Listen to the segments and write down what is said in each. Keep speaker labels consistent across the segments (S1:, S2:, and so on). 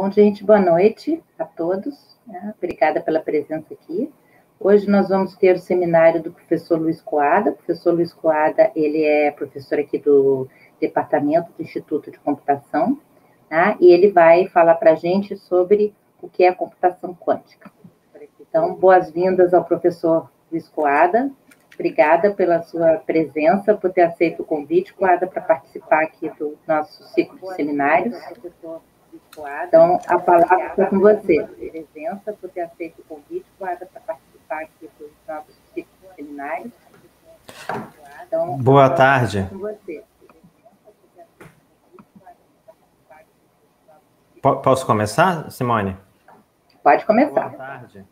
S1: Bom, gente, boa noite a todos. Né? Obrigada pela presença aqui. Hoje nós vamos ter o seminário do professor Luiz Coada. O professor Luiz Coada, ele é professor aqui do Departamento do Instituto de Computação, né? e ele vai falar para a gente sobre o que é a computação quântica. Então, boas-vindas ao professor Luiz Coada. Obrigada pela sua presença, por ter aceito o convite, Coada, para participar aqui do nosso ciclo de seminários. Então, a palavra está com você. Presença, por ter aceito o convite, Coada, para participar aqui dos nossos seminários. Então, Boa tarde.
S2: Posso começar, Simone?
S1: Pode começar. Boa tarde.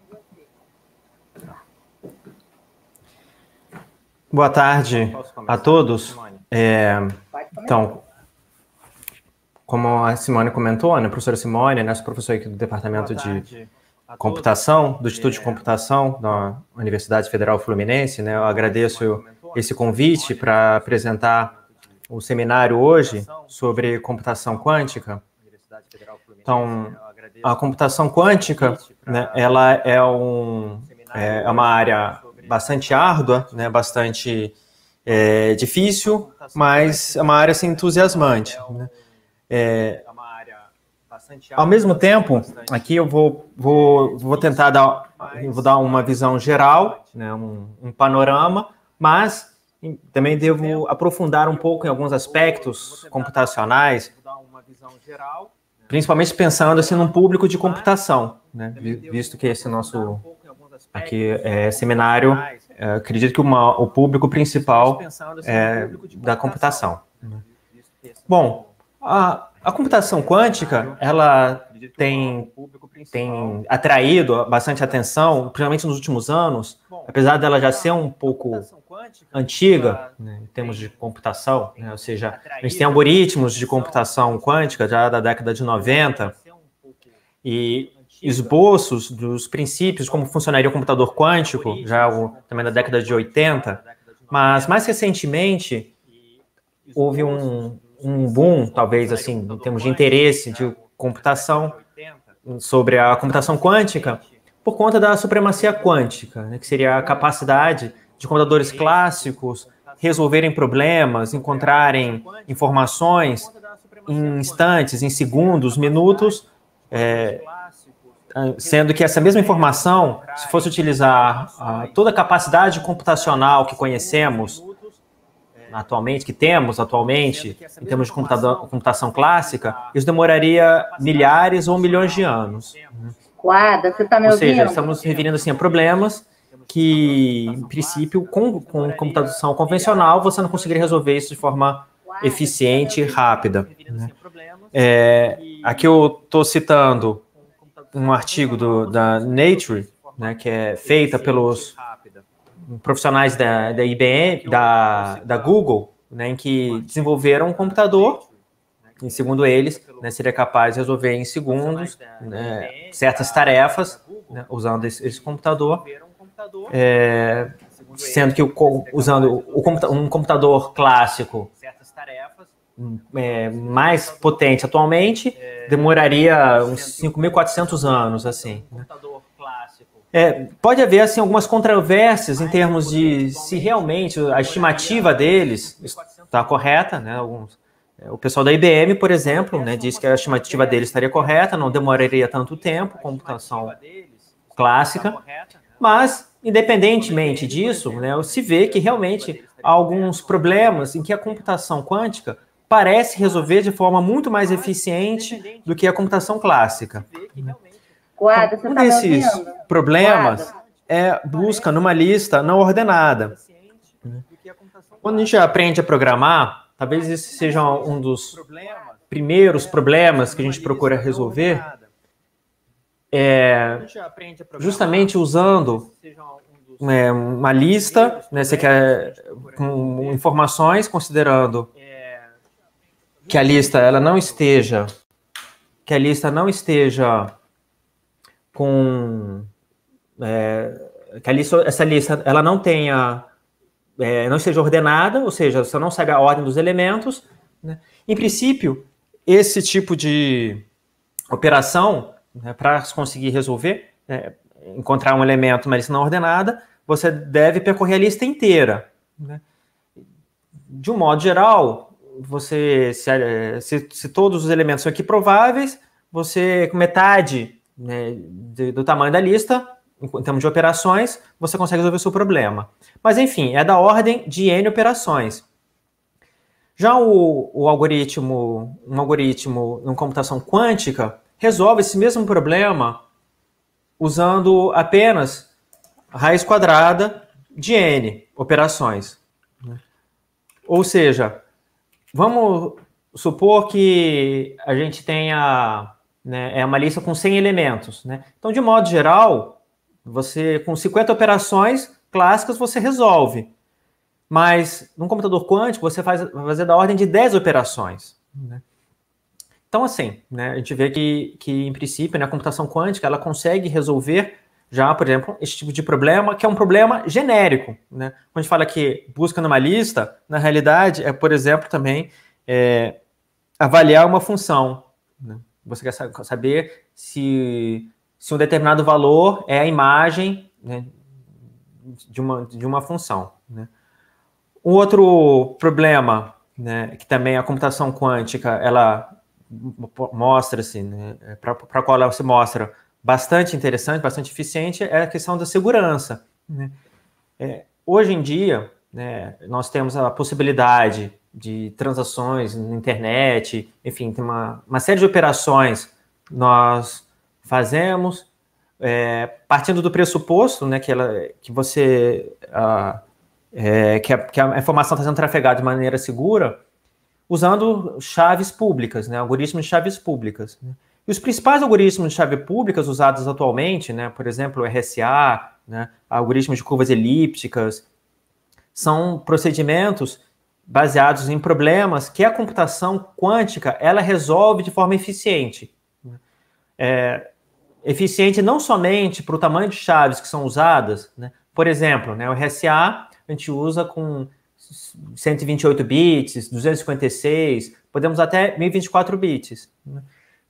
S2: Boa tarde a todos. É, então, como a Simone comentou, né, a professora Simone, nossa né, professora aqui do Departamento de Computação, do Instituto de é. Computação da Universidade Federal Fluminense, né, eu agradeço esse convite para é apresentar o seminário hoje sobre computação quântica. Então, a computação quântica, né, ela é, um, é uma área bastante árdua, né, bastante é, difícil, mas é uma área assim, entusiasmante. É né? É, é uma área bastante ampla, Ao mesmo tempo, bastante... aqui eu vou, vou, vou tentar dar, vou dar uma visão geral, né, um, um panorama, mas também devo aprofundar um pouco em alguns aspectos computacionais, né. principalmente pensando assim num público de né, é, é, computação, né? visto que esse nosso aqui é seminário, é, acredito que uma, o público principal é da computação. Bom, a, a computação quântica, ela tem, tem atraído bastante atenção, principalmente nos últimos anos, apesar dela já ser um pouco antiga, né, em termos de computação, né, ou seja, a gente tem algoritmos de computação quântica já da década de 90, e esboços dos princípios, como funcionaria o computador quântico, já o, também da década de 80, mas mais recentemente houve um, um boom, talvez, assim, em termos de interesse de computação sobre a computação quântica, por conta da supremacia quântica, né, que seria a capacidade de computadores clássicos resolverem problemas, encontrarem informações em instantes, em segundos, minutos, é, sendo que essa mesma informação, se fosse utilizar a, toda a capacidade computacional que conhecemos atualmente, que temos atualmente, em termos de computação, computação clássica, tá isso demoraria milhares ou milhões de anos. Né?
S1: Guarda, você está me ouvindo? Ou seja, estamos
S2: referindo assim, a problemas que, em princípio, com, com computação convencional, você não conseguiria resolver isso de forma eficiente e rápida. Né? É, aqui eu estou citando um artigo do, da Nature, né, que é feita pelos profissionais da, da IBM, da, da Google, né, em que desenvolveram um computador e, né, segundo eles, né, seria capaz de resolver em segundos né, certas tarefas né, usando esse, esse computador, é, sendo que o, usando o, um computador clássico hum, é, mais potente atualmente é, demoraria uns 5.400 anos, assim. Né? É, pode haver assim, algumas controvérsias em termos de se realmente a estimativa deles está correta, né? Alguns, é, o pessoal da IBM, por exemplo, né, disse que a estimativa deles estaria correta, não demoraria tanto tempo, computação clássica, mas, independentemente disso, né, se vê que realmente há alguns problemas em que a computação quântica parece resolver de forma muito mais eficiente do que a computação clássica. Né?
S1: Guarda, então, você um tá desses problemas
S2: é Guarda. é busca numa lista não ordenada. Quando a gente aprende a programar, talvez esse seja um dos primeiros problemas que a gente procura resolver, é, justamente usando é, uma lista, né, você quer, com informações, considerando que a lista ela não esteja, que a lista não esteja com é, que lista, essa lista ela não tenha é, não esteja ordenada, ou seja, você não sabe a ordem dos elementos. Né? Em princípio, esse tipo de operação, né, para conseguir resolver, né, encontrar um elemento na lista não ordenada, você deve percorrer a lista inteira. Né? De um modo geral, você se, é, se, se todos os elementos são aqui prováveis você, metade né, de, do tamanho da lista, em termos de operações, você consegue resolver o seu problema. Mas, enfim, é da ordem de N operações. Já o, o algoritmo, um algoritmo em computação quântica, resolve esse mesmo problema usando apenas raiz quadrada de n operações. Né. Ou seja, vamos supor que a gente tenha né? É uma lista com 100 elementos. Né? Então, de modo geral, você com 50 operações clássicas você resolve. Mas num computador quântico você faz fazer da ordem de 10 operações. Né? Então, assim, né, a gente vê que, que em princípio, né, a computação quântica ela consegue resolver já, por exemplo, esse tipo de problema, que é um problema genérico. Né? Quando a gente fala que busca numa lista, na realidade é, por exemplo, também é, avaliar uma função. Né? Você quer saber se, se um determinado valor é a imagem né, de, uma, de uma função. Né? Um outro problema, né, que também a computação quântica, ela mostra-se, né, para a qual ela se mostra bastante interessante, bastante eficiente, é a questão da segurança. Né? É, hoje em dia, né, nós temos a possibilidade de transações na internet, enfim, tem uma, uma série de operações nós fazemos, é, partindo do pressuposto né, que, ela, que você a, é, que, a, que, a, informação está sendo trafegada de maneira segura, usando chaves públicas, né, algoritmos de chaves públicas. Né. E os principais algoritmos de chave públicas usados atualmente, né, por exemplo, o RSA, né, algoritmos de curvas elípticas, são procedimentos baseados em problemas que a computação quântica ela resolve de forma eficiente. É, eficiente não somente para o tamanho de chaves que são usadas, né? por exemplo, né, o RSA a gente usa com 128 bits, 256, podemos até 1024 bits. Né?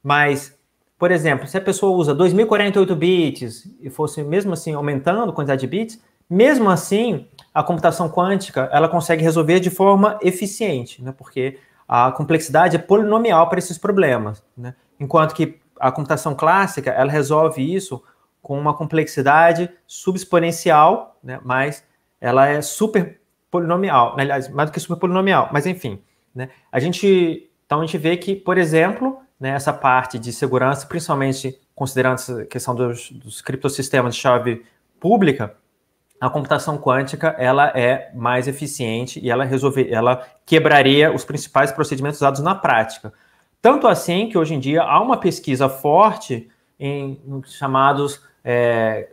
S2: Mas, por exemplo, se a pessoa usa 2048 bits e fosse mesmo assim aumentando a quantidade de bits, mesmo assim, a computação quântica ela consegue resolver de forma eficiente, né? porque a complexidade é polinomial para esses problemas. Né? Enquanto que a computação clássica ela resolve isso com uma complexidade subexponencial, né? mas ela é super polinomial, né? aliás, mais do que super polinomial, mas enfim. Né? A gente, então a gente vê que, por exemplo, né, essa parte de segurança, principalmente considerando a questão dos, dos criptossistemas de chave pública, a computação quântica ela é mais eficiente e ela resolver, ela quebraria os principais procedimentos usados na prática. Tanto assim que hoje em dia há uma pesquisa forte em chamados é,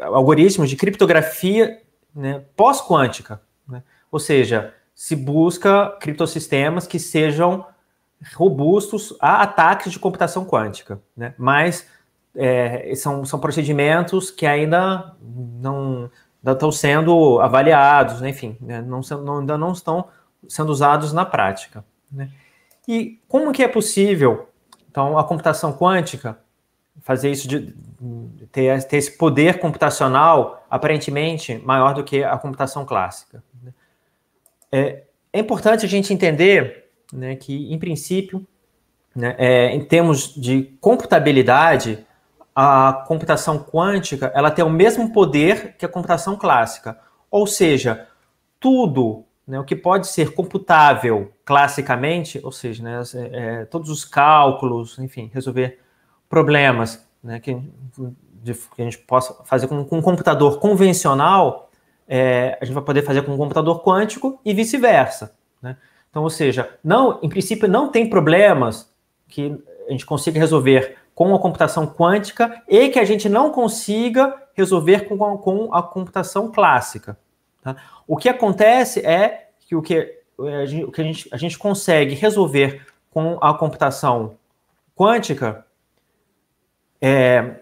S2: algoritmos de criptografia né, pós-quântica, né? ou seja, se busca criptossistemas que sejam robustos a ataques de computação quântica, né? mas é, são, são procedimentos que ainda não, não estão sendo avaliados, né? enfim, né? Não, não, ainda não estão sendo usados na prática. Né? E como que é possível, então, a computação quântica fazer isso de ter, ter esse poder computacional aparentemente maior do que a computação clássica? Né. É, é importante a gente entender né, que, em princípio, né, é, em termos de computabilidade, a computação quântica ela tem o mesmo poder que a computação clássica. Ou seja, tudo né, o que pode ser computável classicamente, ou seja, né, é, é, todos os cálculos, enfim, resolver problemas né, que, de, que, a gente possa fazer com, com um computador convencional, é, a gente vai poder fazer com um computador quântico e vice-versa. Né. Então, ou seja, não, em princípio, não tem problemas que a gente consiga resolver com a computação quântica e que a gente não consiga resolver com, a, com a computação clássica. Tá? O que acontece é que o que, é, a gente, o que a, gente, a gente consegue resolver com a computação quântica é,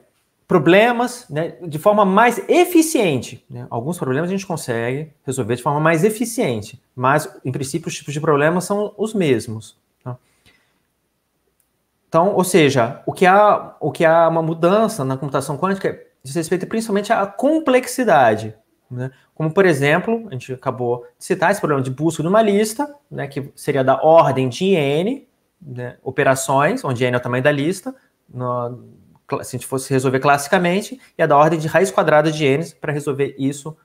S2: problemas né, de forma mais eficiente. Né? Alguns problemas a gente consegue resolver de forma mais eficiente, mas, em princípio, os tipos de problemas são os mesmos. Então, ou seja, o que há, o que há uma mudança na computação quântica diz respeito principalmente à complexidade. Né? Como, por exemplo, a gente acabou de citar esse problema de busca de uma lista, né, que seria da ordem de N né, operações, onde N é o tamanho da lista, no, se a gente fosse resolver classicamente, e a é da ordem de raiz quadrada de N para resolver isso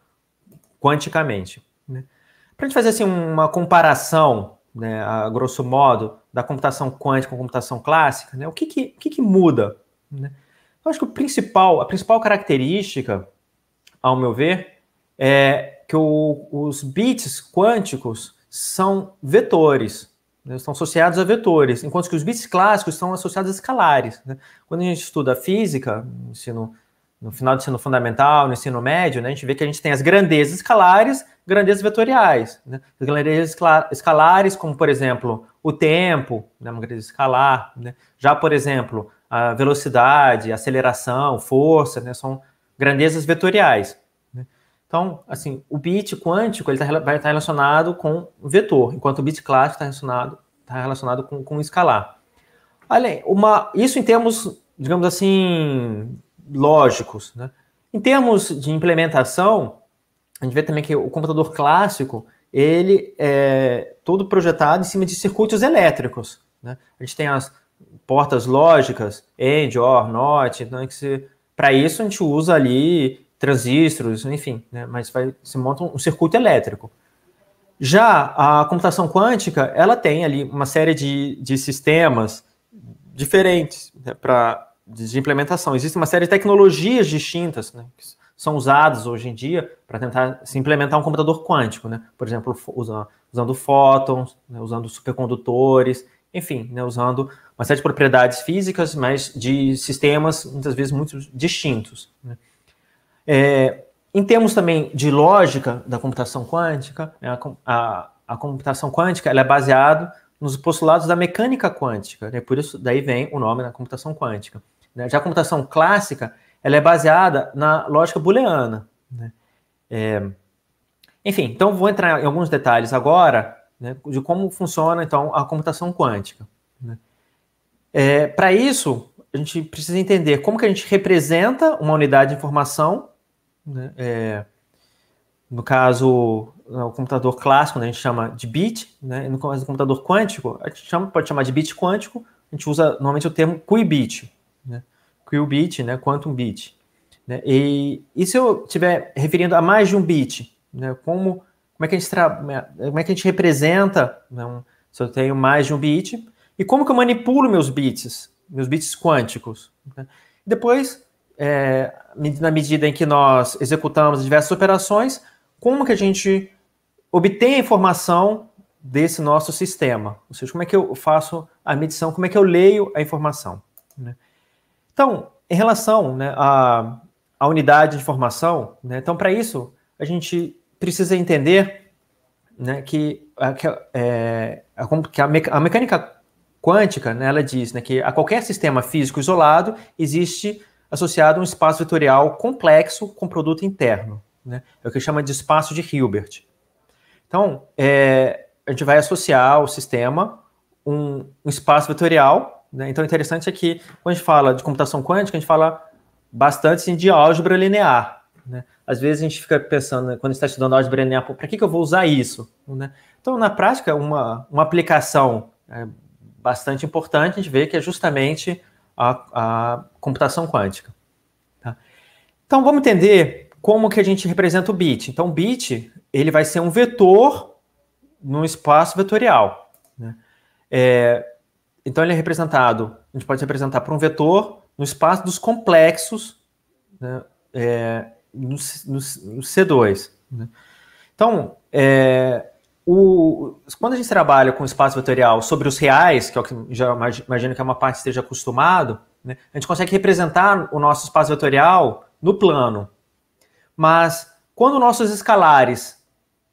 S2: quanticamente. Né? Para a gente fazer assim, uma comparação, né, a grosso modo, da computação quântica com computação clássica, né? o que, que, o que, que muda? Né? Eu acho que o principal, a principal característica, ao meu ver, é que o, os bits quânticos são vetores, né? estão associados a vetores, enquanto que os bits clássicos são associados a escalares. Né? Quando a gente estuda física, ensino no final do ensino fundamental, no ensino médio, né, a gente vê que a gente tem as grandezas escalares, grandezas vetoriais. Né? As grandezas escalares, como, por exemplo, o tempo, né, uma grandeza escalar. Né? Já, por exemplo, a velocidade, a aceleração, força, né, são grandezas vetoriais. Né? Então, assim, o bit quântico ele tá, vai estar tá relacionado com o vetor, enquanto o bit clássico está relacionado, tá relacionado com, com escalar. Olha, uma, isso em termos, digamos assim, lógicos. Né? Em termos de implementação, a gente vê também que o computador clássico ele é todo projetado em cima de circuitos elétricos. Né? A gente tem as portas lógicas, AND, OR, NOT, então é se... para isso a gente usa ali transistores, enfim, né? mas vai, se monta um circuito elétrico. Já a computação quântica, ela tem ali uma série de, de sistemas diferentes né? para de implementação. Existe uma série de tecnologias distintas né, que são usadas hoje em dia para tentar se implementar um computador quântico, né? Por exemplo, usando fótons, né, usando supercondutores, enfim, né, usando uma série de propriedades físicas, mas de sistemas muitas vezes muito distintos. Né? É, em termos também de lógica da computação quântica, né, a, a computação quântica ela é baseada nos postulados da mecânica quântica, né? por isso daí vem o nome da computação quântica. Né? Já a computação clássica ela é baseada na lógica booleana. Né? É... Enfim, então vou entrar em alguns detalhes agora né, de como funciona então a computação quântica. Né? É, Para isso, a gente precisa entender como que a gente representa uma unidade de informação, né? é, no caso, né, o computador clássico, né, a gente chama de bit, né? no caso do computador quântico, a gente chama, pode chamar de bit quântico, a gente usa normalmente o termo qubit qubit, né, quantum bit. Né? E, e se eu estiver referindo a mais de um bit, né, como, como, é que a gente como é que a gente representa né, um, se eu tenho mais de um bit e como que eu manipulo meus bits, meus bits quânticos? Né? Depois, é, na medida em que nós executamos diversas operações, como que a gente obtém a informação desse nosso sistema? Ou seja, como é que eu faço a medição, como é que eu leio a informação? Né? Então, em relação né, à, à unidade de formação, né, então, para isso, a gente precisa entender né, que, que, é, que a, meca, a, mecânica quântica né, ela diz né, que a qualquer sistema físico isolado existe associado um espaço vetorial complexo com produto interno. Né? É o que chama de espaço de Hilbert. Então, é, a gente vai associar ao sistema um, um espaço vetorial né? Então, o interessante é que, quando a gente fala de computação quântica, a gente fala bastante assim, de álgebra linear. Né? Às vezes a gente fica pensando, né, quando está estudando álgebra linear, para que, que eu vou usar isso? Né? Então, na prática, uma, uma aplicação é, bastante importante a gente vê que é justamente a, a computação quântica. Tá? Então, vamos entender como que a gente representa o bit. Então, o bit ele vai ser um vetor num espaço vetorial. Né? É, então ele é representado, a gente pode representar por um vetor no espaço dos complexos né, é, no, no, no, C2. Né? Então, é, o, quando a gente trabalha com espaço vetorial sobre os reais, que é o que já imagino que é uma parte que esteja acostumado, né, a gente consegue representar o nosso espaço vetorial no plano. Mas quando nossos escalares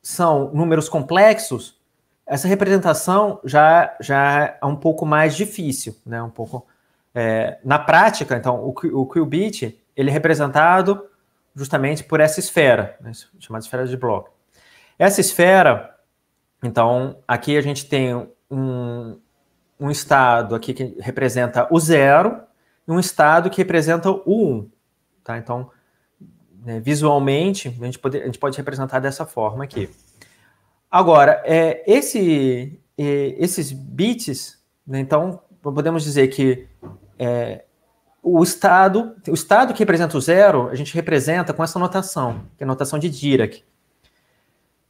S2: são números complexos, essa representação já, já é um pouco mais difícil, né? Um pouco é, na prática, então, o, o qubit ele é representado justamente por essa esfera, né, chamada esfera de bloco. Essa esfera, então, aqui a gente tem um, um estado aqui que representa o zero e um estado que representa o Um, tá? Então, né, visualmente, a gente, pode, a gente pode representar dessa forma aqui. Agora, é, esse, é, esses bits, né, então, podemos dizer que é, o estado, o estado que representa o zero, a gente representa com essa notação, que é a notação de Dirac.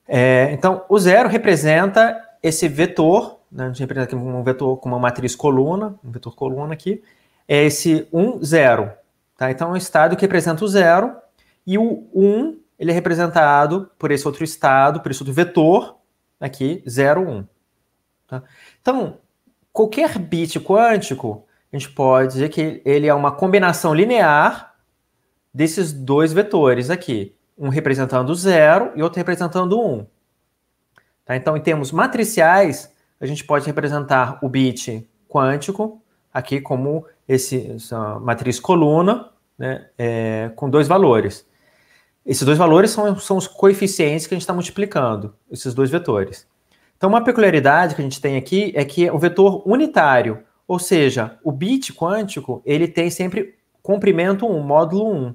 S2: É, então, o zero representa esse vetor, né, a gente representa aqui um vetor com uma matriz coluna, um vetor coluna aqui, é esse 1, um, 0. Tá? Então, é o estado que representa o zero, e o 1 um ele é representado por esse outro estado, por esse outro vetor, aqui, 0, 1. Um, tá? Então, qualquer bit quântico, a gente pode dizer que ele é uma combinação linear desses dois vetores aqui, um representando 0 e outro representando 1. Um. Tá? Então, em termos matriciais, a gente pode representar o bit quântico aqui como esse, essa matriz coluna, né, é, com dois valores. Esses dois valores são, são os coeficientes que a gente está multiplicando, esses dois vetores. Então, uma peculiaridade que a gente tem aqui é que é o vetor unitário, ou seja, o bit quântico, ele tem sempre comprimento 1, módulo 1.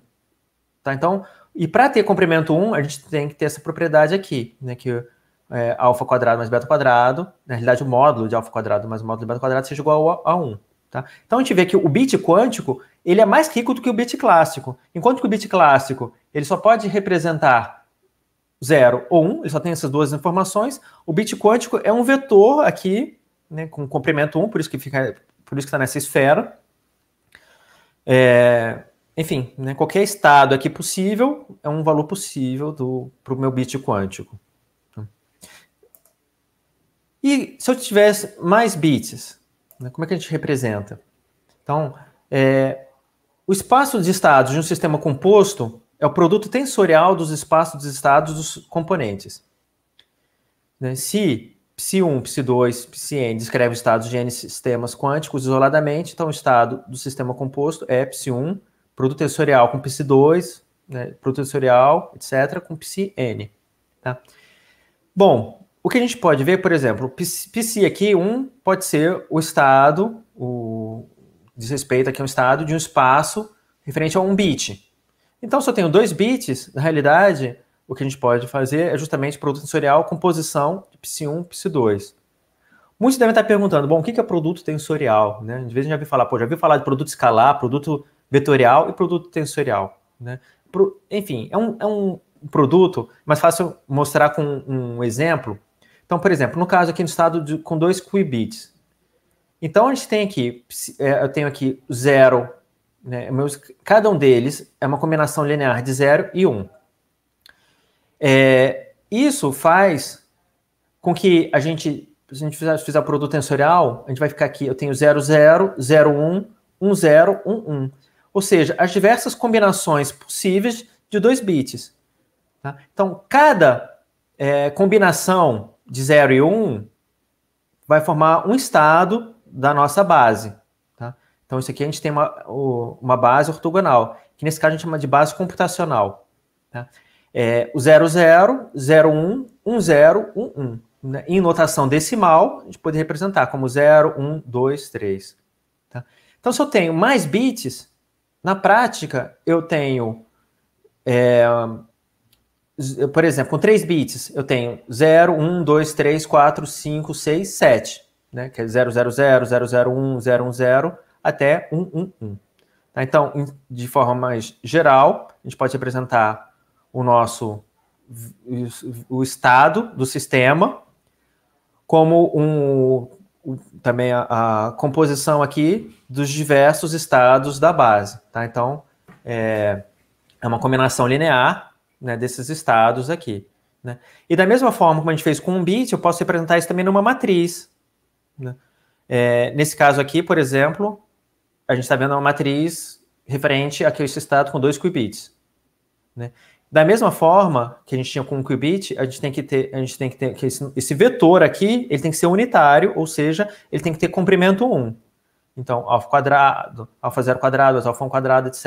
S2: Tá? Então, e para ter comprimento 1, a gente tem que ter essa propriedade aqui, né, que é, alfa quadrado mais beta quadrado, na realidade o módulo de alfa quadrado mais o módulo de beta quadrado seja igual a, a 1. Tá? Então a gente vê que o bit quântico ele é mais rico do que o bit clássico. Enquanto que o bit clássico ele só pode representar 0 ou 1, um, ele só tem essas duas informações. O bit quântico é um vetor aqui, né, com comprimento 1, um, por isso que fica, por isso que está nessa esfera. É, enfim, né, qualquer estado aqui possível é um valor possível para o meu bit quântico. E se eu tivesse mais bits, né? Como é que a gente representa? Então, é, o espaço de estados de um sistema composto é o produto tensorial dos espaços de estados dos componentes. Né? Se psi1, psi2, n descreve estados de n sistemas quânticos isoladamente, então o estado do sistema composto é psi1, produto tensorial com psi2, né? produto tensorial, etc., com psn. Tá? Bom, o que a gente pode ver, por exemplo, PC aqui, um pode ser o estado, o respeito aqui a um estado de um espaço referente a um bit. Então, se eu tenho dois bits, na realidade, o que a gente pode fazer é justamente produto tensorial composição de PC1, PC2. Muitos devem estar perguntando, bom, o que é produto tensorial? Né? De vez em já vi falar, pô, já vi falar de produto escalar, produto vetorial e produto tensorial. Né? Pro, enfim, é um, é um produto, mais fácil mostrar com um exemplo, então, por exemplo, no caso aqui no estado de, com dois qubits. Então, a gente tem aqui, é, eu tenho aqui 0, né, meus, cada um deles é uma combinação linear de 0 e 1. Um. É, isso faz com que a gente, se a gente fizer, fizer produto tensorial, a gente vai ficar aqui, eu tenho 0, 0, 0, 1, 1, 0, 1, 1. Ou seja, as diversas combinações possíveis de dois bits. Tá? Então, cada é, combinação de 0 e 1 um, vai formar um estado da nossa base. Tá? Então, isso aqui a gente tem uma, uma base ortogonal, que nesse caso a gente chama de base computacional. Tá? É, o 0, 0, 0, 1, 1, 0, 1, 1. Em notação decimal, a gente pode representar como 0, 1, 2, 3. Tá? Então, se eu tenho mais bits, na prática, eu tenho é, por exemplo, com 3 bits, eu tenho 0, 1, 2, 3, 4, 5, 6, 7, né? que é 0, 0, 0, 0, 0, 1, 0, 1, 0, até 1, 1, 1. Então, de forma mais geral, a gente pode representar o nosso o estado do sistema como um também a, a composição aqui dos diversos estados da base. Tá? Então, é, é uma combinação linear né, desses estados aqui. Né? E da mesma forma como a gente fez com um bit, eu posso representar isso também numa matriz. Né? É, nesse caso aqui, por exemplo, a gente está vendo uma matriz referente a esse estado com dois qubits. Né? Da mesma forma que a gente tinha com um qubit, a gente tem que ter, a gente tem que ter que esse, esse, vetor aqui, ele tem que ser unitário, ou seja, ele tem que ter comprimento 1. Então, alfa quadrado, alfa zero quadrado, alfa um quadrado, etc.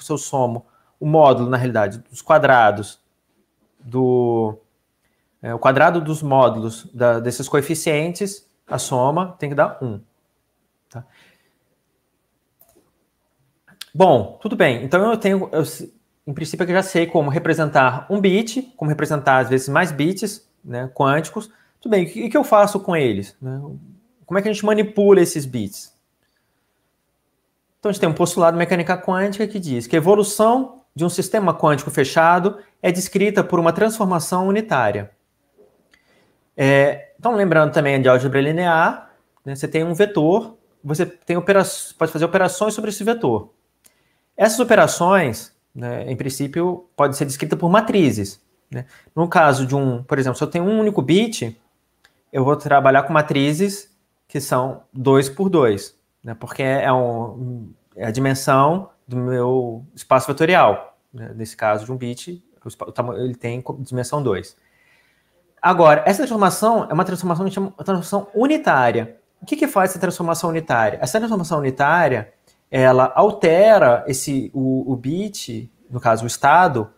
S2: Se eu somo o módulo, na realidade, dos quadrados do. É, o quadrado dos módulos da, desses coeficientes, a soma tem que dar 1. Tá? Bom, tudo bem. Então eu tenho. Eu, em princípio, eu já sei como representar um bit, como representar, às vezes, mais bits né, quânticos. Tudo bem, o que eu faço com eles? Né? Como é que a gente manipula esses bits? Então a gente tem um postulado de mecânica quântica que diz que a evolução de um sistema quântico fechado é descrita por uma transformação unitária. É, então, lembrando também de álgebra linear, né, você tem um vetor, você tem pode fazer operações sobre esse vetor. Essas operações, né, em princípio, podem ser descritas por matrizes. Né? No caso de um, por exemplo, se eu tenho um único bit, eu vou trabalhar com matrizes que são 2 por 2, né, porque é, um, é a dimensão do meu espaço vetorial, né? nesse caso de um bit, ele tem dimensão 2. Agora, essa transformação é uma transformação que chama transformação unitária. O que, que faz essa transformação unitária? Essa transformação unitária, ela altera esse, o, o bit, no caso o estado,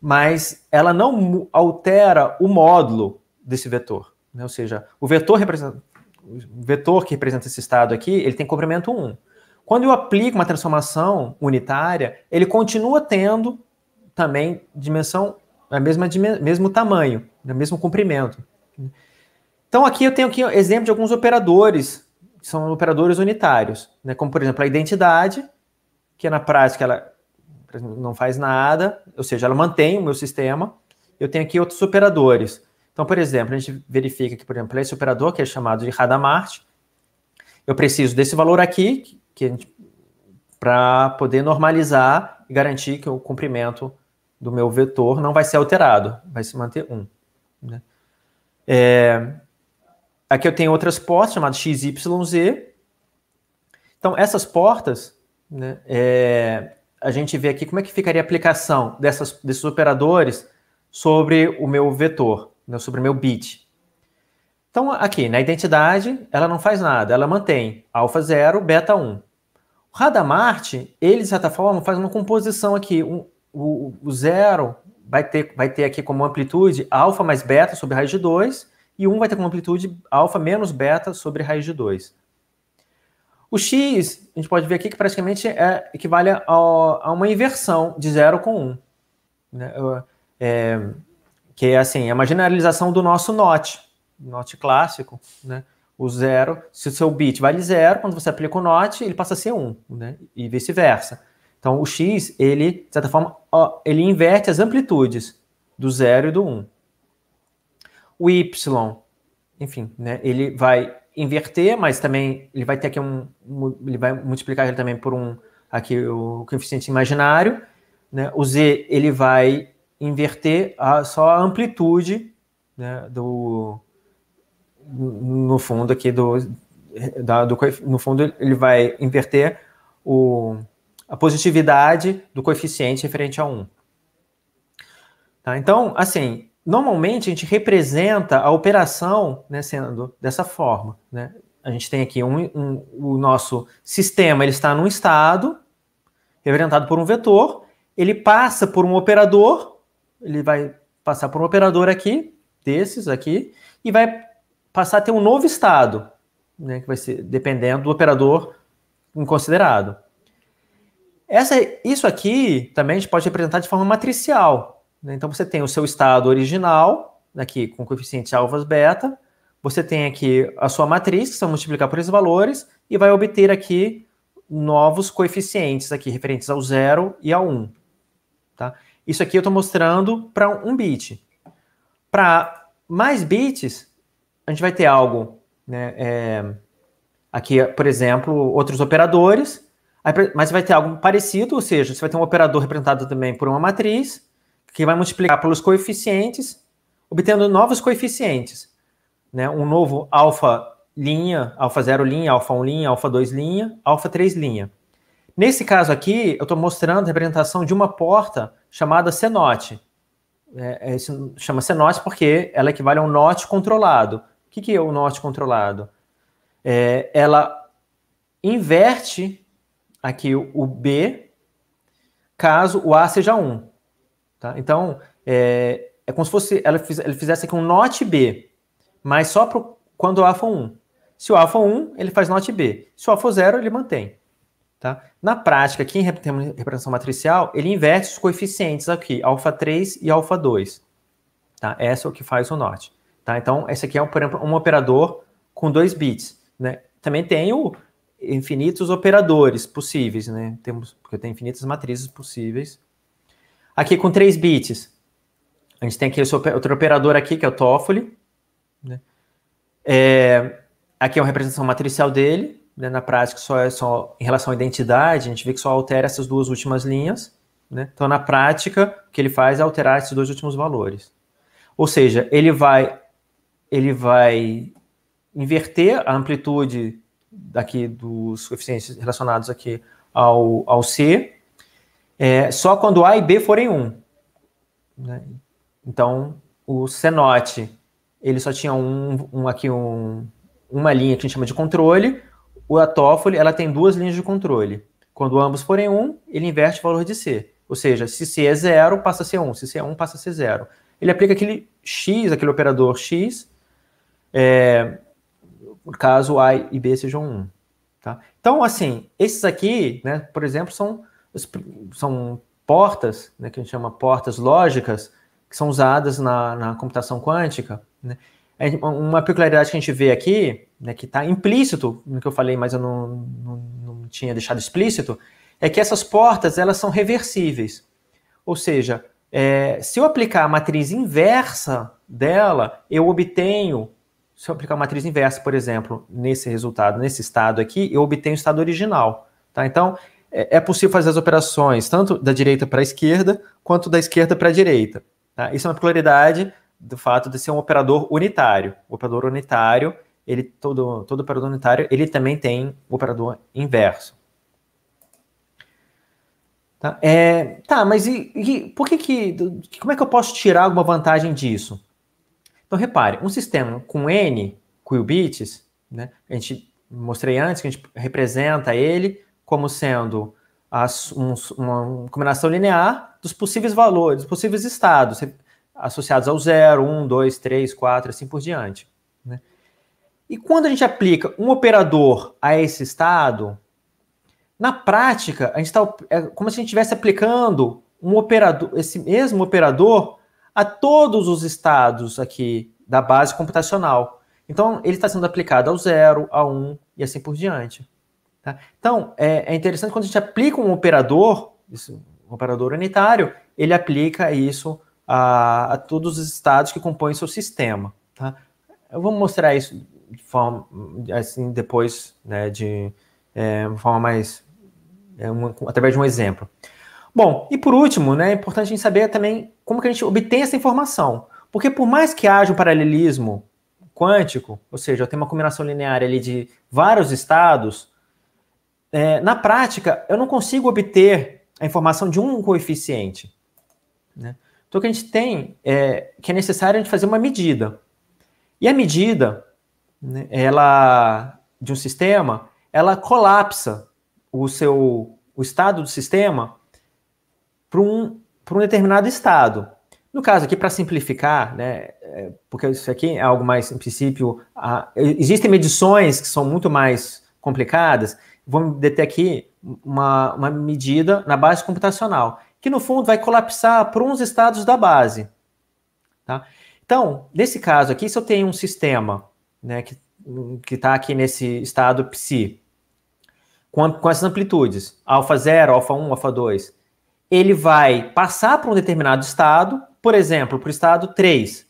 S2: mas ela não altera o módulo desse vetor. Né? Ou seja, o vetor, representa, o vetor que representa esse estado aqui, ele tem comprimento 1. Quando eu aplico uma transformação unitária, ele continua tendo também dimensão, a mesma, mesmo tamanho, o né, mesmo comprimento. Então, aqui eu tenho aqui exemplo de alguns operadores, que são operadores unitários, né? como, por exemplo, a identidade, que é na prática ela não faz nada, ou seja, ela mantém o meu sistema. Eu tenho aqui outros operadores. Então, por exemplo, a gente verifica que, por exemplo, esse operador, que é chamado de Radamart, eu preciso desse valor aqui, que para poder normalizar e garantir que o comprimento do meu vetor não vai ser alterado, vai se manter 1. Um, né? é, aqui eu tenho outras portas chamadas x, y, z. Então, essas portas, né, é, a gente vê aqui como é que ficaria a aplicação dessas, desses operadores sobre o meu vetor, né, sobre o meu bit. Então, aqui, na identidade, ela não faz nada, ela mantém alfa 0, beta 1. Radamart, ele, de certa forma, faz uma composição aqui. o, o, zero vai ter, vai ter aqui como amplitude alfa mais beta sobre raiz de 2, e 1 um vai ter como amplitude alfa menos beta sobre raiz de 2. O x, a gente pode ver aqui que praticamente é, equivale a, a uma inversão de zero com 1. Um, né? É, que é assim, é a generalização do nosso NOT, NOT clássico, né? O zero, se o seu bit vale zero, quando você aplica o not, ele passa a ser um, né? E vice-versa. Então, o x, ele, de certa forma, ele inverte as amplitudes do zero e do um. O y, enfim, né? Ele vai inverter, mas também ele vai ter aqui um, ele vai multiplicar ele também por um aqui o coeficiente imaginário, né? O z ele vai inverter a, só a amplitude né, do no fundo aqui do, da, do no fundo ele vai inverter o, a positividade do coeficiente referente a 1. Tá? Então, assim, normalmente a gente representa a operação né, sendo dessa forma. Né? A gente tem aqui um, um, o nosso sistema, ele está num estado, representado por um vetor, ele passa por um operador, ele vai passar por um operador aqui, desses aqui, e vai passar a ter um novo estado, né, que vai ser dependendo do operador considerado. Essa, isso aqui também a gente pode representar de forma matricial. Né? Então você tem o seu estado original, né, aqui com coeficiente alfas beta, você tem aqui a sua matriz, que são multiplicar por esses valores, e vai obter aqui novos coeficientes aqui, referentes ao zero e ao 1. Um, tá? Isso aqui eu estou mostrando para um bit. Para mais bits, a gente vai ter algo, né? É, aqui, por exemplo, outros operadores, mas vai ter algo parecido, ou seja, você vai ter um operador representado também por uma matriz, que vai multiplicar pelos coeficientes, obtendo novos coeficientes. Né? Um novo alfa linha, alfa 0 linha, alfa 1 um linha, alfa 2 linha, alfa 3 linha. Nesse caso aqui, eu estou mostrando a representação de uma porta chamada cenote. É, é, chama cenote porque ela equivale a um note controlado que, que é o norte controlado? É, ela inverte aqui o B caso o A seja 1. Tá? Então, é, é como se fosse ela, fiz, ela fizesse aqui um note B, mas só pro, quando o A for 1. Se o A for 1, ele faz note B. Se o A for 0, ele mantém. Tá? Na prática, aqui em representação matricial, ele inverte os coeficientes aqui, alfa 3 e alfa 2. Tá? Essa é o que faz o norte. Tá? Então, esse aqui é, um, por exemplo, um operador com dois bits. Né? Também tem o infinitos operadores possíveis, né? Temos, porque tem infinitas matrizes possíveis. Aqui com três bits, a gente tem aqui esse outro operador aqui, que é o Toffoli. Né? É, aqui é uma representação matricial dele. Né? Na prática, só é só em relação à identidade, a gente vê que só altera essas duas últimas linhas. Né? Então, na prática, o que ele faz é alterar esses dois últimos valores. Ou seja, ele vai ele vai inverter a amplitude daqui dos coeficientes relacionados aqui ao, ao C, é, só quando A e B forem 1. Né? Então, o cenote, ele só tinha um, um aqui um, uma linha que a gente chama de controle, o atófole, ela tem duas linhas de controle. Quando ambos forem 1, ele inverte o valor de C. Ou seja, se C é 0, passa a ser 1. Se C é 1, passa a ser 0. Ele aplica aquele X, aquele operador X, é, caso A e B sejam 1. Tá? Então, assim, esses aqui, né, por exemplo, são, são portas, né, que a gente chama portas lógicas, que são usadas na, na computação quântica. Né? É uma peculiaridade que a gente vê aqui, né, que está implícito no que eu falei, mas eu não, não, não tinha deixado explícito, é que essas portas elas são reversíveis. Ou seja, é, se eu aplicar a matriz inversa dela, eu obtenho se eu aplicar a matriz inversa, por exemplo, nesse resultado, nesse estado aqui, eu obtenho o estado original. Tá? Então, é, é, possível fazer as operações tanto da direita para a esquerda, quanto da esquerda para a direita. Tá? Isso é uma peculiaridade do fato de ser um operador unitário. O operador unitário, ele todo, todo operador unitário, ele também tem o operador inverso. Tá, é, tá mas e, e por que que... Como é que eu posso tirar alguma vantagem disso? Então, repare, um sistema com N qubits, né, a gente mostrei antes que a gente representa ele como sendo as, um, uma combinação linear dos possíveis valores, dos possíveis estados, associados ao 0, 1, 2, 3, 4, assim por diante. Né? E quando a gente aplica um operador a esse estado, na prática, a gente está, é como se a gente estivesse aplicando um operador, esse mesmo operador a todos os estados aqui da base computacional. Então, ele está sendo aplicado ao zero, a um e assim por diante. Tá? Então, é, é, interessante quando a gente aplica um operador, isso, um operador unitário, ele aplica isso a, a, todos os estados que compõem seu sistema. Tá? Eu vou mostrar isso de forma, assim, depois, né, de é, forma mais, é, através de um exemplo. Bom, e por último, né, é importante a gente saber também como que a gente obtém essa informação. Porque por mais que haja um paralelismo quântico, ou seja, eu tenho uma combinação linear ali de vários estados, é, na prática eu não consigo obter a informação de um coeficiente. Né? Então o que a gente tem é que é necessário a gente fazer uma medida. E a medida, né, ela de um sistema, ela colapsa o seu o estado do sistema para um, um determinado estado. No caso aqui, para simplificar, né, é, porque isso aqui é algo mais, em princípio, a, existem medições que são muito mais complicadas, vamos deter aqui uma, uma medida na base computacional, que no fundo vai colapsar por uns estados da base. Tá? Então, nesse caso aqui, se eu tenho um sistema né, que está aqui nesse estado psi, com, com essas amplitudes, alfa 0, alfa 1, alfa 2, ele vai passar para um determinado estado, por exemplo, para o estado 3,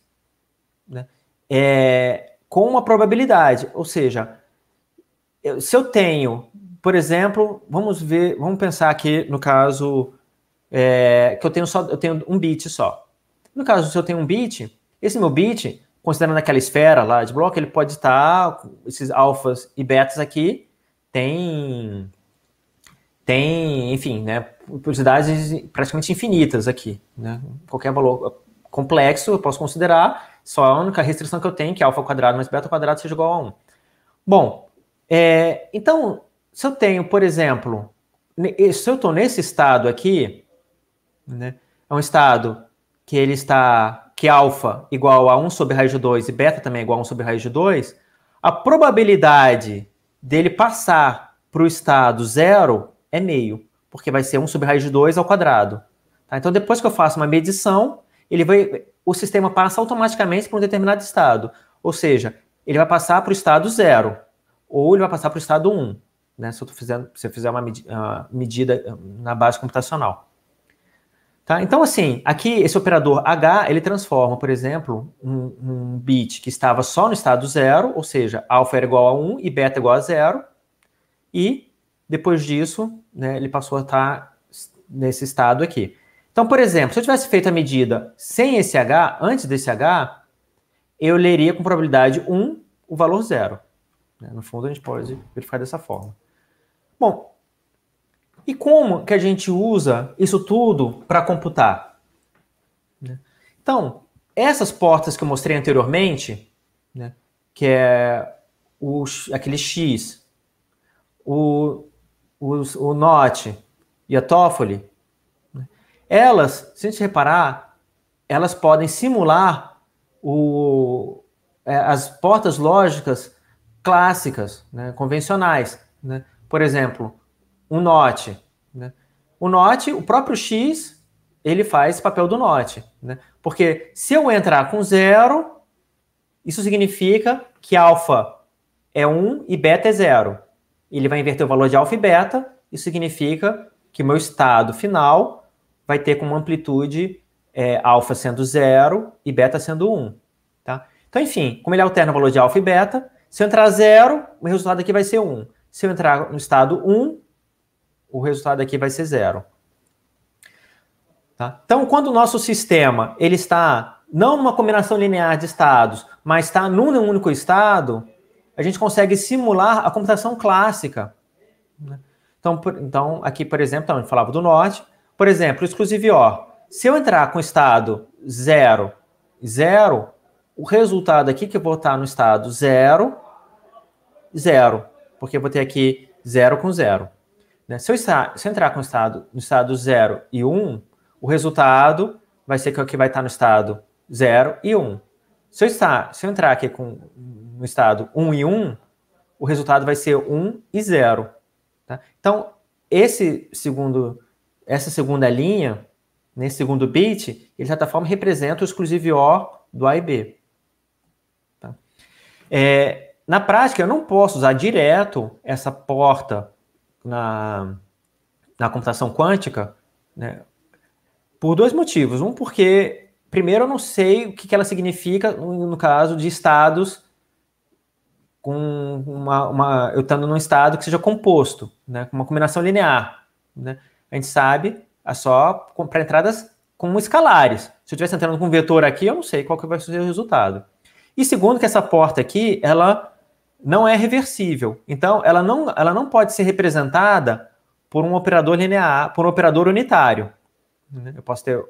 S2: né? é, com uma probabilidade. Ou seja, se eu tenho, por exemplo, vamos ver, vamos pensar aqui no caso é, que eu tenho só eu tenho um bit só. No caso, se eu tenho um bit, esse meu bit, considerando aquela esfera lá de bloco, ele pode estar, esses alfas e betas aqui, tem tem, enfim, né, possibilidades praticamente infinitas aqui. Né? Qualquer valor complexo eu posso considerar, só a única restrição que eu tenho é que alfa quadrado mais beta quadrado seja igual a 1. Bom, é, então, se eu tenho, por exemplo, se eu estou nesse estado aqui, né, é um estado que ele está, que é alfa igual a 1 sobre raiz de 2 e beta também é igual a 1 sobre raiz de 2, a probabilidade dele passar para o estado zero é meio, porque vai ser 1 sobre raiz de 2 ao quadrado. Tá? Então, depois que eu faço uma medição, ele vai, o sistema passa automaticamente para um determinado estado. Ou seja, ele vai passar para o estado 0, ou ele vai passar para o estado 1, um, né? se, eu fazendo, se eu fizer uma, med ah, medida ah, na base computacional. Tá? Então, assim, aqui esse operador H, ele transforma, por exemplo, um, um, bit que estava só no estado zero, ou seja, alfa era igual a 1 e beta igual a zero, e depois disso, né, ele passou a estar nesse estado aqui. Então, por exemplo, se eu tivesse feito a medida sem esse H, antes desse H, eu leria com probabilidade 1 o valor zero. Né, no fundo, a gente pode verificar dessa forma. Bom, e como que a gente usa isso tudo para computar? Né, então, essas portas que eu mostrei anteriormente, né, que é o, aquele x, o o o Note e a Toffoli, né, elas, se a gente reparar, elas podem simular o, é, as portas lógicas clássicas, né, convencionais. Né? Por exemplo, o NOT. Né? O NOT, o próprio X, ele faz papel do NOT. Né? Porque se eu entrar com zero, isso significa que alfa é 1 um e beta é zero ele vai inverter o valor de alfa e beta, isso significa que meu estado final vai ter como amplitude é, alfa sendo zero e beta sendo 1. Um, tá? Então, enfim, como ele alterna o valor de alfa e beta, se eu entrar zero, o resultado aqui vai ser 1. Um. Se eu entrar no estado 1, um, o resultado aqui vai ser 0. Tá? Então, quando o nosso sistema ele está não uma combinação linear de estados, mas está num único estado, a gente consegue simular a computação clássica. Né? Então, por, então, aqui, por exemplo, então, a gente falava do norte. Por exemplo, exclusive O. Se eu entrar com estado 0, 0, o resultado aqui que eu vou estar no estado 0, 0. Porque eu vou ter aqui 0 com 0. Né? Se, eu estar, se eu entrar com estado, no estado 0 e 1, um, o resultado vai ser que aqui é vai estar no estado 0 e 1. Um. Se, se eu entrar aqui com no estado 1 e 1, o resultado vai ser 1 e 0. Tá? Então, esse segundo, essa segunda linha, nesse segundo bit, ele, de certa forma, representa o exclusivo O do A e B. Tá? É, na prática, eu não posso usar direto essa porta na, na computação quântica, né? por dois motivos. Um, porque, primeiro, eu não sei o que, ela significa no caso de estados com uma, uma eu estando num estado que seja composto, né, com uma combinação linear, né? A gente sabe é só para entradas com escalares. Se eu estivesse entrando com um vetor aqui, eu não sei qual que vai ser o resultado. E segundo que essa porta aqui, ela não é reversível. Então, ela não, ela não pode ser representada por um operador linear, por um operador unitário. Né. Eu posso ter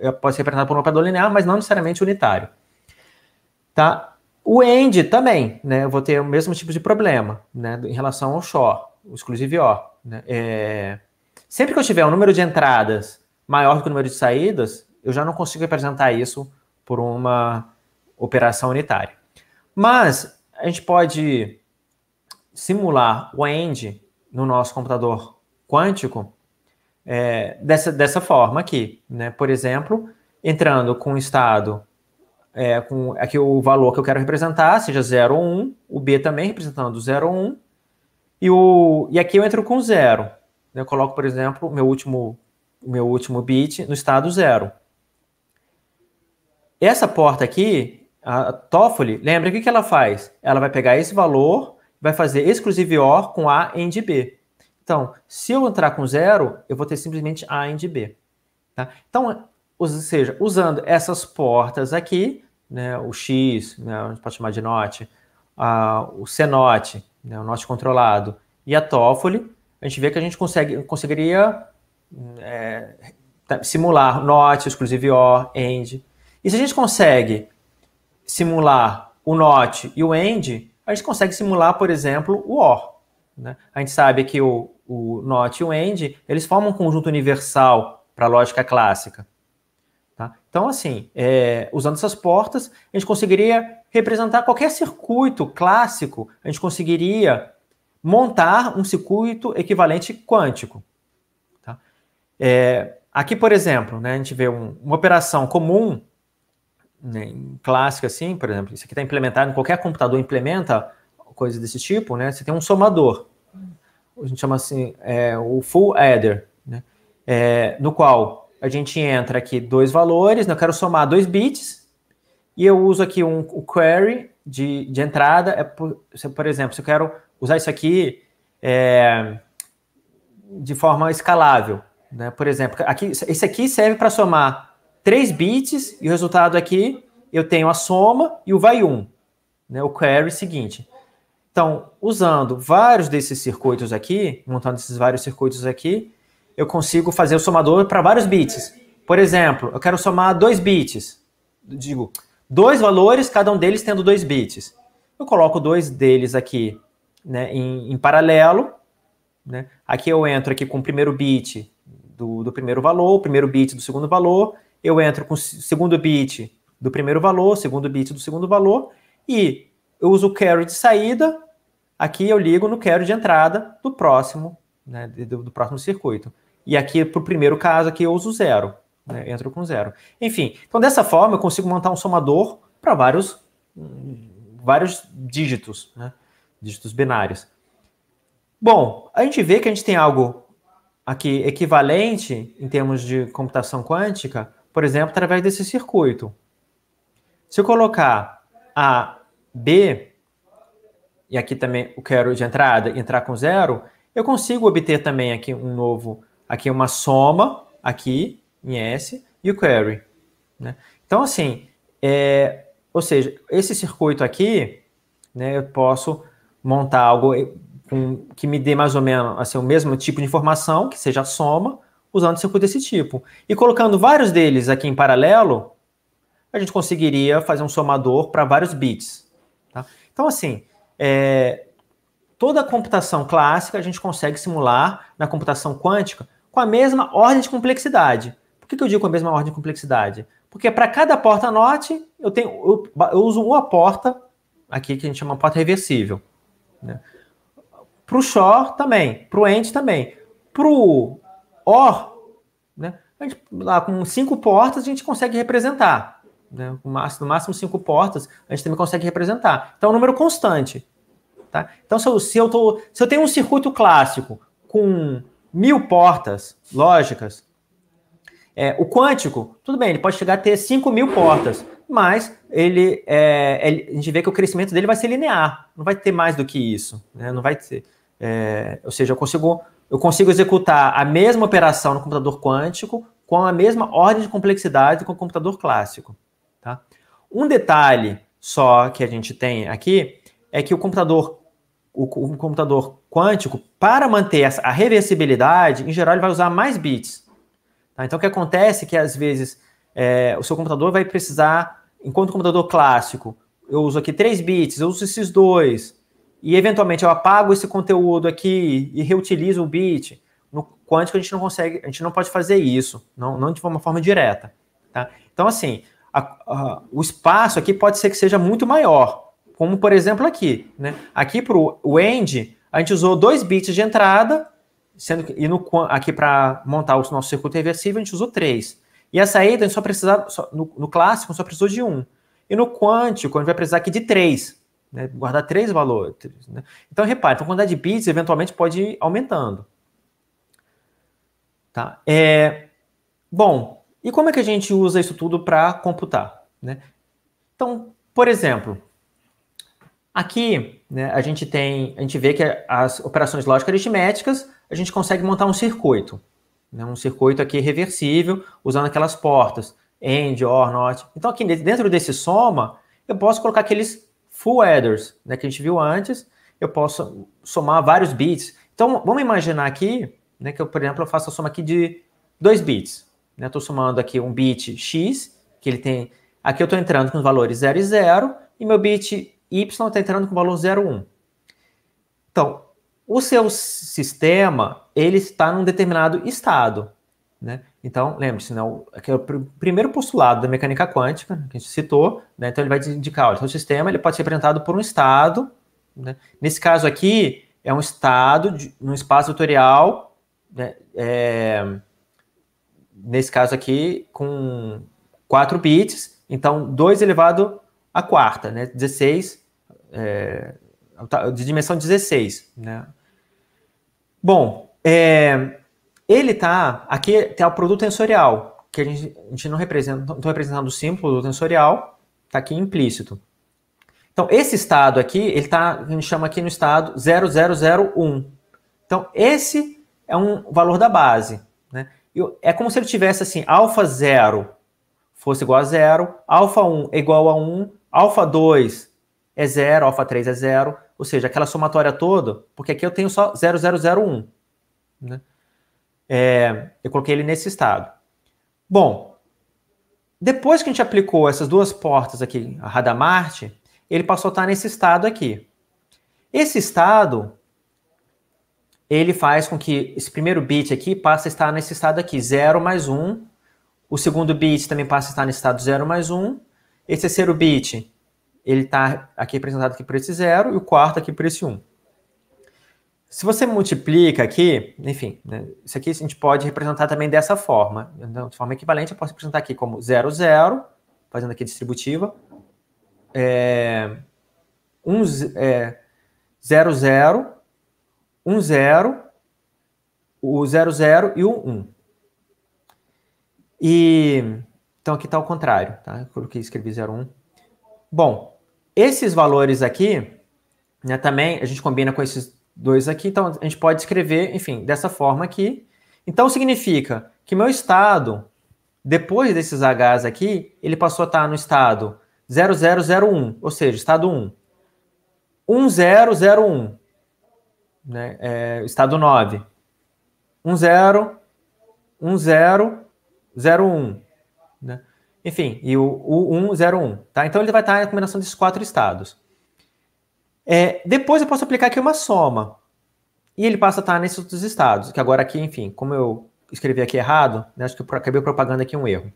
S2: eu posso ser representado por um operador linear, mas não necessariamente unitário. Tá? O end também, né? Eu vou ter o mesmo tipo de problema, né? Em relação ao SHO, o exclusive O. Né? É... Sempre que eu tiver um número de entradas maior do que o número de saídas, eu já não consigo representar isso por uma operação unitária. Mas a gente pode simular o end no nosso computador quântico é, dessa, dessa forma aqui, né? Por exemplo, entrando com um estado é, com aqui é o valor que eu quero representar, seja 0 ou 1, o B também representando 0 ou 1, e, o, e aqui eu entro com 0. Eu coloco, por exemplo, o meu último, meu último bit no estado 0. Essa porta aqui, a Toffoli, lembra o que, ela faz? Ela vai pegar esse valor, vai fazer exclusive OR com A AND B. Então, se eu entrar com 0, eu vou ter simplesmente A AND B. Tá? Então, ou seja, usando essas portas aqui, né, o X, né, a gente pode chamar de NOT, a, o CNOT, né, o NOT controlado, e a Toffoli, a gente vê que a gente consegue, conseguiria é, tá, simular NOT, exclusive OR, AND. E se a gente consegue simular o NOT e o AND, a gente consegue simular, por exemplo, o OR. Né? A gente sabe que o, o NOT e o AND, eles formam um conjunto universal para a lógica clássica. Tá? Então, assim, é, usando essas portas, a gente conseguiria representar qualquer circuito clássico, a gente conseguiria montar um circuito equivalente quântico. Tá? É, aqui, por exemplo, né, a gente vê um, uma operação comum, né, clássica assim, por exemplo, isso aqui está implementado, qualquer computador implementa coisa desse tipo, né, você tem um somador, a gente chama assim é, o full adder, né, é, no qual a gente entra aqui dois valores, né? eu quero somar dois bits, e eu uso aqui um, o query de, de entrada. É por, se, por exemplo, se eu quero usar isso aqui é, de forma escalável, né? por exemplo, aqui, esse aqui serve para somar três bits, e o resultado aqui é eu tenho a soma e o vai 1, né? o query seguinte. Então, usando vários desses circuitos aqui, montando esses vários circuitos aqui, eu consigo fazer o somador para vários bits. Por exemplo, eu quero somar dois bits. Digo, dois valores, cada um deles tendo dois bits. Eu coloco dois deles aqui né, em, em paralelo. Né? Aqui eu entro aqui com o primeiro bit do, do primeiro valor, o primeiro bit do segundo valor. Eu entro com o segundo bit do primeiro valor, o segundo bit do segundo valor. E eu uso o carry de saída. Aqui eu ligo no carry de entrada do próximo né, do, do, próximo circuito. E aqui, para o primeiro caso, aqui eu uso zero, né, entro com zero. Enfim, então dessa forma eu consigo montar um somador para vários, vários dígitos, né, dígitos binários. Bom, a gente vê que a gente tem algo aqui equivalente em termos de computação quântica, por exemplo, através desse circuito. Se eu colocar a B, e aqui também o quero de entrada entrar com zero, eu consigo obter também aqui um novo, aqui uma soma, aqui em S, e o query. Né? Então, assim, é, ou seja, esse circuito aqui, né, eu posso montar algo eh, com, que me dê mais ou menos assim, o mesmo tipo de informação, que seja soma, usando circuito desse tipo. E colocando vários deles aqui em paralelo, a gente conseguiria fazer um somador para vários bits. Tá? Então, assim, é, toda a computação clássica a gente consegue simular na computação quântica com a mesma ordem de complexidade. Por que, que eu digo com a mesma ordem de complexidade? Porque para cada porta NOT, eu, tenho, eu, eu, uso uma porta, aqui que a gente chama porta reversível. Né? Para o XOR também, para o END também. Para o OR, né? gente, lá com cinco portas a gente consegue representar. Né? No máximo cinco portas a gente também consegue representar. Então é um número constante. Tá? Então, se eu, se, eu tô, se eu tenho um circuito clássico com mil portas lógicas, é, o quântico, tudo bem, ele pode chegar a ter 5 mil portas, mas ele, é, ele, a gente vê que o crescimento dele vai ser linear, não vai ter mais do que isso, né? não vai ter. É, ou seja, eu consigo, eu consigo executar a mesma operação no computador quântico com a mesma ordem de complexidade com o computador clássico. Tá? Um detalhe só que a gente tem aqui é que o computador o, o computador quântico, para manter essa, a reversibilidade, em geral ele vai usar mais bits. Tá? Então, o que acontece é que, às vezes, é, o seu computador vai precisar, enquanto o computador clássico, eu uso aqui 3 bits, eu uso esses dois, e eventualmente eu apago esse conteúdo aqui e reutilizo o bit. No quântico a gente não consegue, a gente não pode fazer isso, não, não de uma forma direta. Tá? Então, assim, a, a, o espaço aqui pode ser que seja muito maior, como, por exemplo, aqui. Né? Aqui para o end, a gente usou dois bits de entrada, sendo que, e no, aqui para montar o nosso circuito reversível, a gente usou três. E a saída, a gente só precisava, só, no, no, clássico, só precisou de um. E no quântico, a gente vai precisar aqui de três. Né? Guardar três valores. Né? Então, repare, então, a quantidade de bits eventualmente pode ir aumentando. Tá? É, bom, e como é que a gente usa isso tudo para computar? Né? Então, por exemplo, Aqui, né, a gente tem, a gente vê que as operações lógico-aritméticas, a gente consegue montar um circuito, né, um circuito aqui reversível, usando aquelas portas, AND, OR, NOT. Então, aqui dentro desse soma, eu posso colocar aqueles full adders, né, que a gente viu antes, eu posso somar vários bits. Então, vamos imaginar aqui, né, que eu, por exemplo, eu faço a soma aqui de dois bits. Né? Estou somando aqui um bit x, que ele tem... Aqui eu estou entrando com os valores 0 e 0, e meu bit y está entrando com o valor 0,1. Então, o seu sistema, ele está num determinado estado. Né? Então, lembre-se, né, é o primeiro postulado da mecânica quântica, né, que a gente citou, né, então ele vai indicar, olha, o sistema ele pode ser representado por um estado, né? nesse caso aqui, é um estado, no um espaço vetorial, né, é, nesse caso aqui, com 4 bits, então 2 elevado à quarta, né, 16 é, tá, de dimensão 16, né? Bom, é, ele está. aqui tem o produto tensorial que a gente, a gente não representa, não estou representando o símbolo do tensorial, está aqui implícito. Então esse estado aqui, ele está, a gente chama aqui no estado 0001. Então esse é um valor da base, né? é como se ele tivesse assim, alfa 0 fosse igual a 0, alfa 1 igual a 1, alfa 2 é 0, alfa 3 é 0, ou seja, aquela somatória toda, porque aqui eu tenho só 0001. Né? É, eu coloquei ele nesse estado. Bom, depois que a gente aplicou essas duas portas aqui, a Radamart, ele passou a estar nesse estado aqui. Esse estado, ele faz com que esse primeiro bit aqui passe a estar nesse estado aqui, 0 mais 1. O segundo bit também passa a estar nesse estado 0 mais 1. Esse terceiro bit ele está aqui representado aqui por esse zero e o quarto aqui por esse 1. Um. Se você multiplica aqui, enfim, né, isso aqui a gente pode representar também dessa forma. Então, de forma equivalente, eu posso representar aqui como 0, 0, fazendo aqui distributiva, é, é, um, zero, 0, 0, 1, um 0, o 0, 0 e o 1. Um. E, então, aqui está o contrário, tá? Eu coloquei, escrevi 0, 1. Um. Bom, esses valores aqui, né, também a gente combina com esses dois aqui, então a gente pode escrever, enfim, dessa forma aqui. Então significa que meu estado, depois desses Hs aqui, ele passou a estar no estado 0001, ou seja, estado 1. 1001, né, é, estado 9. 10, 1001, né? Enfim, e o U101, tá? Então ele vai estar na combinação desses quatro estados. É, depois eu posso aplicar aqui uma soma. E ele passa a estar nesses outros estados, que agora aqui, enfim, como eu escrevi aqui errado, né, acho que eu acabei propagando aqui um erro.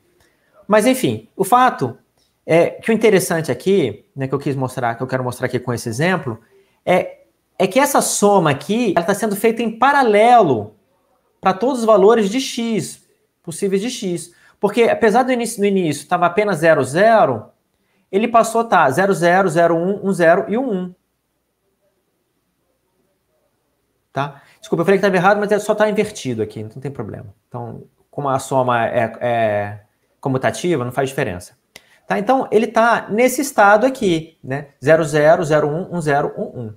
S2: Mas enfim, o fato é que o interessante aqui, né, que eu quis mostrar, que eu quero mostrar aqui com esse exemplo, é, é que essa soma aqui, ela está sendo feita em paralelo para todos os valores de x, possíveis de x. Porque apesar do início no início estava apenas 00, ele passou a tá, estar 00, 01, 10 e 1. Tá? Desculpa, eu falei que estava errado, mas é, só está invertido aqui, então não tem problema. Então, como a soma é, é comutativa, não faz diferença. Tá? Então, ele está nesse estado aqui, né? 00, 01, 10, 1.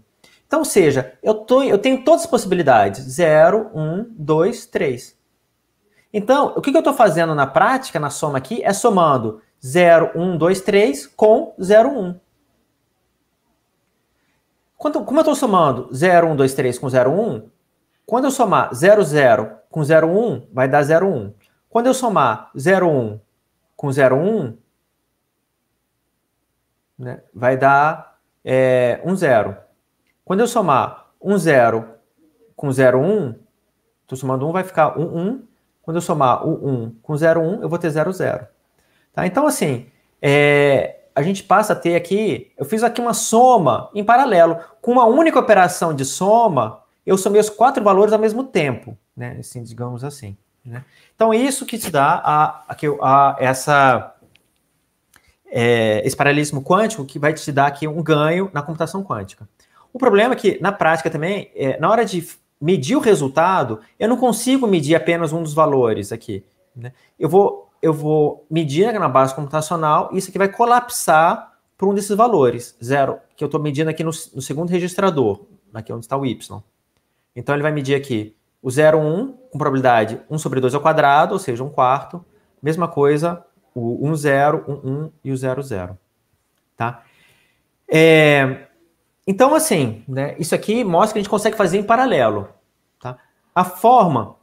S2: Então, ou seja, eu, tô, eu tenho todas as possibilidades. 0, 1, 2, 3. Então, o que, que eu estou fazendo na prática, na soma aqui, é somando 0, 1, 2, 3 com 0, 1. Quando, como eu estou somando 0, 1, 2, 3 com 0, 1, quando eu somar 0, 0 com 0, 1, vai dar 0, 1. Quando eu somar 0, 1 com 0, 1, né, vai dar é, 1, 0. Quando eu somar 1, 0 com 0, 1, estou somando 1, vai ficar 1, 1. Quando eu somar o 1 com 0,1, eu vou ter 0,0. Tá? Então, assim, é, a gente passa a ter aqui, eu fiz aqui uma soma em paralelo. Com uma única operação de soma, eu somei os quatro valores ao mesmo tempo, né? Assim, digamos assim. Né? Então, é isso que te dá a, a, a essa, é, esse paralelismo quântico que vai te dar aqui um ganho na computação quântica. O problema é que, na prática também, é, na hora de medir o resultado, eu não consigo medir apenas um dos valores aqui. Né? Eu, vou, eu vou medir na base computacional e isso aqui vai colapsar para um desses valores, zero, que eu estou medindo aqui no, no, segundo registrador, aqui onde está o y. Então, ele vai medir aqui o 0, 1, com probabilidade 1 sobre 2 ao quadrado, ou seja, 1 quarto. Mesma coisa, o 1, 0, 1, 1 e o 0, 0. Tá? É, então, assim, né, isso aqui mostra que a gente consegue fazer em paralelo. Tá? A forma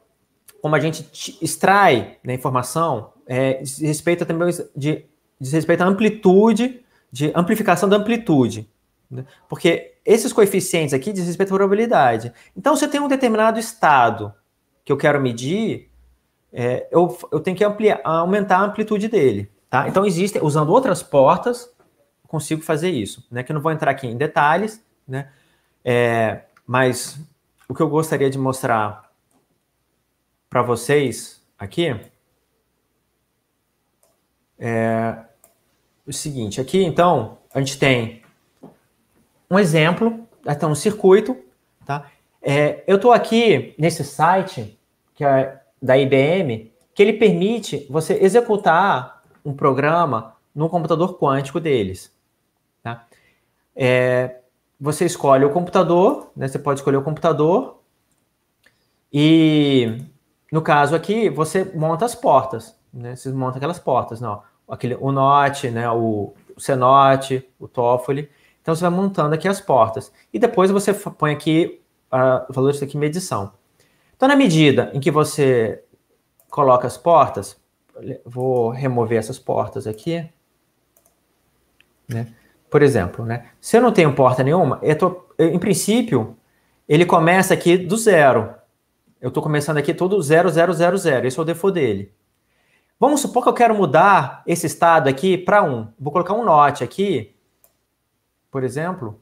S2: como a gente extrai né, informação é, diz respeito também de, diz respeito à amplitude, de amplificação da amplitude. Né? Porque esses coeficientes aqui diz respeito à probabilidade. Então, se eu tenho um determinado estado que eu quero medir, é, eu, eu tenho que ampliar, aumentar a amplitude dele. Tá? Então, existem, usando outras portas, consigo fazer isso, né? Que eu não vou entrar aqui em detalhes, né? É, mas o que eu gostaria de mostrar para vocês aqui é o seguinte: aqui então a gente tem um exemplo, então um circuito, tá? É, eu estou aqui nesse site que é da IBM que ele permite você executar um programa no computador quântico deles é, você escolhe o computador, né? Você pode escolher o computador e no caso aqui você monta as portas, né? Você monta aquelas portas, não? Né? Aquele, o Note, né? O, o o Toffoli. Então você vai montando aqui as portas e depois você põe aqui uh, o valor disso aqui medição. Então na medida em que você coloca as portas, vou remover essas portas aqui, né? Por exemplo, né? Se eu não tenho porta nenhuma, eu tô, em princípio, ele começa aqui do zero. Eu estou começando aqui todo zero, zero, zero, zero. Esse é o default dele. Vamos supor que eu quero mudar esse estado aqui para um. Vou colocar um note aqui, por exemplo.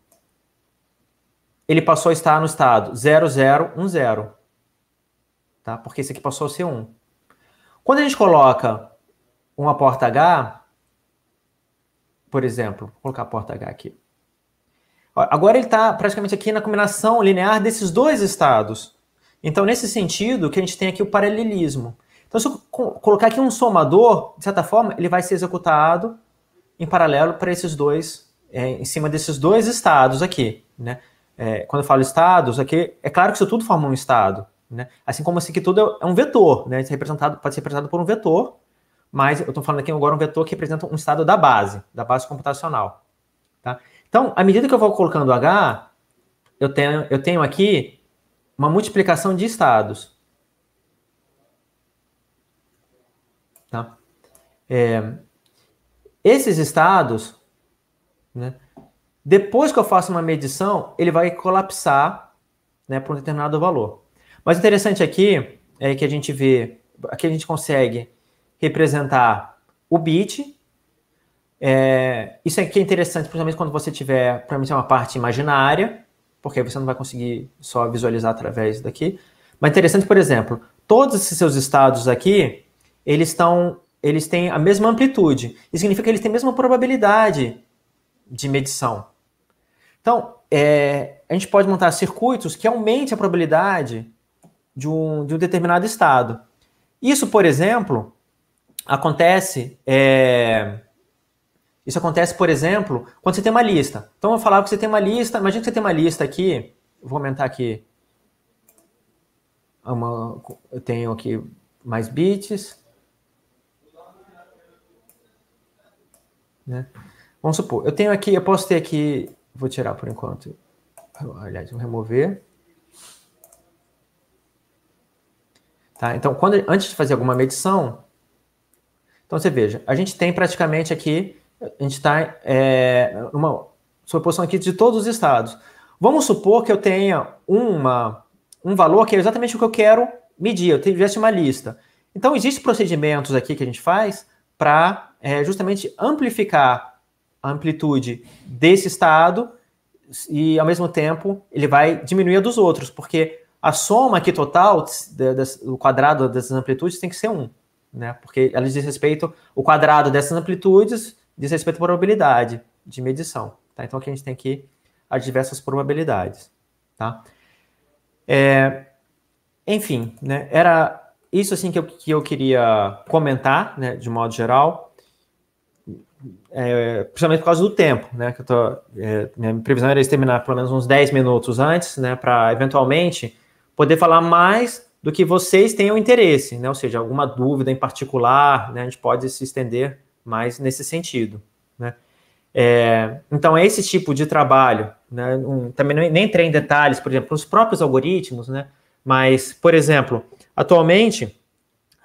S2: Ele passou a estar no estado 0010. Tá? Porque esse aqui passou a ser 1. Quando a gente coloca uma porta H, por exemplo. Vou colocar a porta H aqui. Agora ele está praticamente aqui na combinação linear desses dois estados. Então, nesse sentido, que a gente tem aqui é o paralelismo. Então, se eu colocar aqui um somador, de certa forma, ele vai ser executado em paralelo para esses dois, é, em cima desses dois estados aqui. Né? É, quando eu falo estados, aqui é claro que isso tudo forma um estado. Né? Assim como assim que tudo é, é um vetor, né? É representado, pode ser representado por um vetor, mas eu estou falando aqui agora um vetor que representa um estado da base, da base computacional. Tá? Então, à medida que eu vou colocando H, eu tenho, eu tenho aqui uma multiplicação de estados. Tá? É, esses estados, né, depois que eu faço uma medição, ele vai colapsar né, para um determinado valor. Mas o interessante aqui é que a gente vê, aqui a gente consegue representar o bit. É, isso aqui é interessante, principalmente quando você tiver, para mim, é uma parte imaginária, porque você não vai conseguir só visualizar através daqui. Mas interessante, por exemplo, todos esses seus estados aqui, eles estão, eles têm a mesma amplitude. Isso significa que eles têm a mesma probabilidade de medição. Então, é, a gente pode montar circuitos que aumente a probabilidade de um, de um determinado estado. Isso, por exemplo, acontece. É... Isso acontece, por exemplo, quando você tem uma lista. Então eu falava que você tem uma lista. Imagina que você tem uma lista aqui. Vou aumentar aqui. É uma, eu tenho aqui mais bits. Né? Vamos supor, eu tenho aqui, eu posso ter aqui, vou tirar por enquanto. Aliás, vou remover. Tá? Então, quando, antes de fazer alguma medição, então você veja, a gente tem praticamente aqui, a gente está é, uma suposição aqui de todos os estados. Vamos supor que eu tenha uma, um valor que é exatamente o que eu quero medir, eu tivesse uma lista. Então existem procedimentos aqui que a gente faz para é, justamente amplificar a amplitude desse estado e ao mesmo tempo ele vai diminuir a dos outros, porque a soma aqui total do quadrado das amplitudes tem que ser 1 né? Porque ela diz respeito, o quadrado dessas amplitudes diz respeito à probabilidade de medição, tá? Então aqui a gente tem aqui as diversas probabilidades, tá? É, enfim, né? Era isso assim que eu, que eu queria comentar, né? De modo geral, é, principalmente por causa do tempo, né? Que eu tô, é, minha previsão era terminar pelo menos uns 10 minutos antes, né? Para eventualmente poder falar mais do que vocês tenham interesse, né? Ou seja, alguma dúvida em particular, né? A gente pode se estender mais nesse sentido, né? É, então, é esse tipo de trabalho, né? Um, também nem entrei em detalhes, por exemplo, os próprios algoritmos, né? Mas, por exemplo, atualmente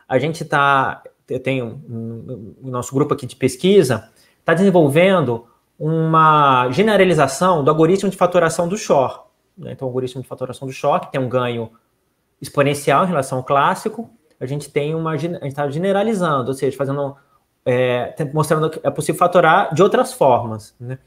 S2: a gente está, eu tenho um, um, o nosso grupo aqui de pesquisa está desenvolvendo uma generalização do algoritmo de faturação do Shor. Né? Então, o algoritmo de faturação do Shor que tem um ganho exponencial em relação ao clássico, a gente tem uma. A gente está generalizando, ou seja, fazendo. É, mostrando que é possível fatorar de outras formas. Né?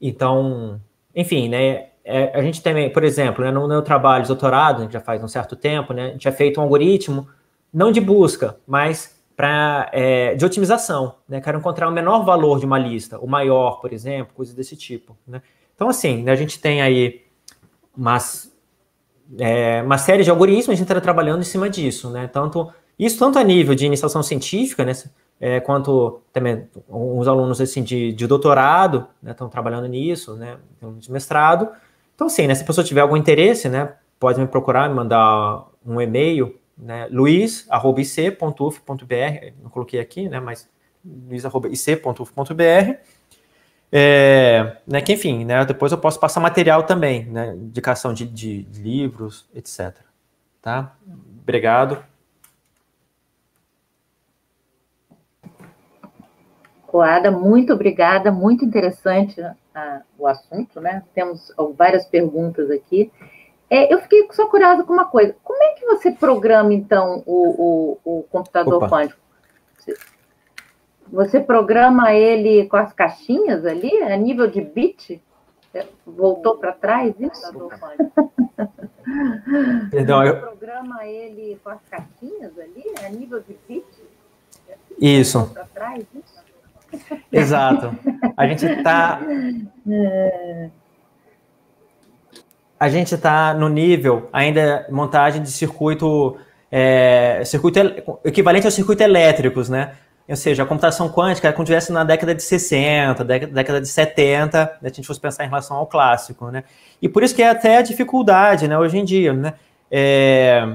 S2: Então, enfim, né? É, a gente também, por exemplo, né, no meu trabalho de doutorado, a gente já faz um certo tempo, né? A gente já é feito um algoritmo, não de busca, mas para é, de otimização. Né? Quero encontrar o menor valor de uma lista, o maior, por exemplo, coisas desse tipo. Né? Então, assim, né, a gente tem aí umas é, uma série de algoritmos, a gente está trabalhando em cima disso, né? Tanto, isso tanto a nível de iniciação científica, né? É, quanto também os alunos assim, de, de doutorado estão né, trabalhando nisso, né, de mestrado. Então, sim, né, se a pessoa tiver algum interesse, né, pode me procurar, me mandar um e-mail, né, luiz.ic.uf.br, não coloquei aqui, né, mas luiz.ic.uf.br, é, né, que enfim, né, depois eu posso passar material também, né, indicação de, de, livros, etc. Tá? Obrigado.
S1: Coada, muito obrigada, muito interessante né, a, o assunto, né? Temos várias perguntas aqui. É, eu fiquei só curiosa com uma coisa. Como é que você programa, então, o, o, o computador Opa. quântico? Você programa ele com as caixinhas ali, a nível de bit? É, voltou para trás isso? Tá
S2: Perdão, Você eu... programa ele com as caixinhas ali, a nível de bit? Isso. Voltou para trás isso? Exato. A gente está. A gente está no nível ainda montagem de circuito. É, circuito equivalente aos circuitos elétricos, né? Ou seja, a computação quântica, quando é tivesse na década de 60, década de 70, né, a gente fosse pensar em relação ao clássico, né? E por isso que é até a dificuldade, né, hoje em dia, né? É,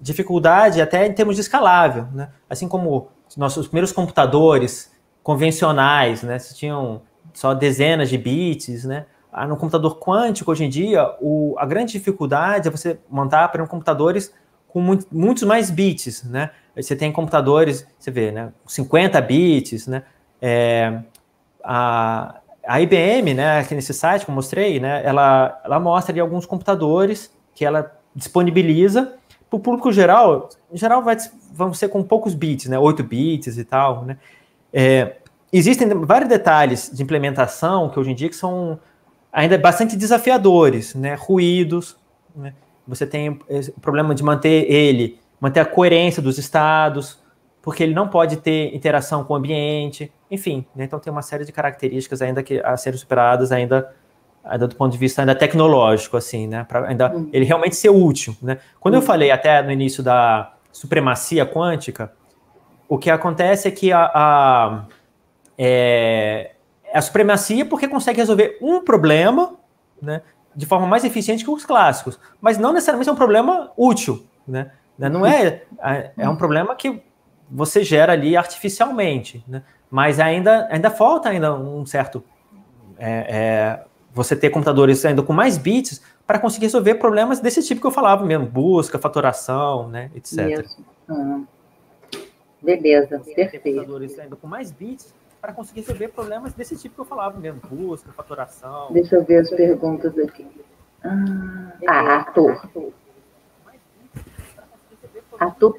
S2: dificuldade até em termos de escalável, né? Assim como nossos primeiros computadores convencionais, né, se tinham só dezenas de bits, né? Ah, no computador quântico, hoje em dia, o, a grande dificuldade é você montar, para um computadores com muito, muitos mais bits, né? Você tem computadores, você vê, né? 50 bits, né? É, a, a IBM, né, aqui nesse site que eu mostrei, né, ela, ela mostra ali alguns computadores que ela disponibiliza para o público geral. Em geral, vai, vão ser com poucos bits, né, 8 bits e tal. Né. É, existem vários detalhes de implementação que hoje em dia que são ainda bastante desafiadores, né, ruídos. Né, você tem eh, o problema de manter ele manter a coerência dos estados, porque ele não pode ter interação com o ambiente, enfim. Né? Então tem uma série de características ainda que a serem superadas ainda, ainda do ponto de vista ainda tecnológico, assim, né? Para ainda uhum. ele realmente ser útil, né? Quando uhum. eu hum. falei até no início da supremacia quântica, o que acontece é que a, a, é, é, a supremacia porque consegue resolver um problema, né? De forma mais eficiente que os clássicos, mas não necessariamente é um problema útil, né? Né? Não é, é, é um problema que você gera ali artificialmente, né? mas ainda, ainda falta ainda um certo é, é, você ter computadores ainda com mais bits para conseguir resolver problemas desse tipo que eu falava mesmo, busca, faturação, né, etc. Beleza, perfeito. Computadores ainda com mais bits para conseguir resolver problemas desse tipo que eu falava mesmo, busca, faturação. Deixa eu ver as
S1: perguntas aqui. Ah, Arthur. Arthur. A Tu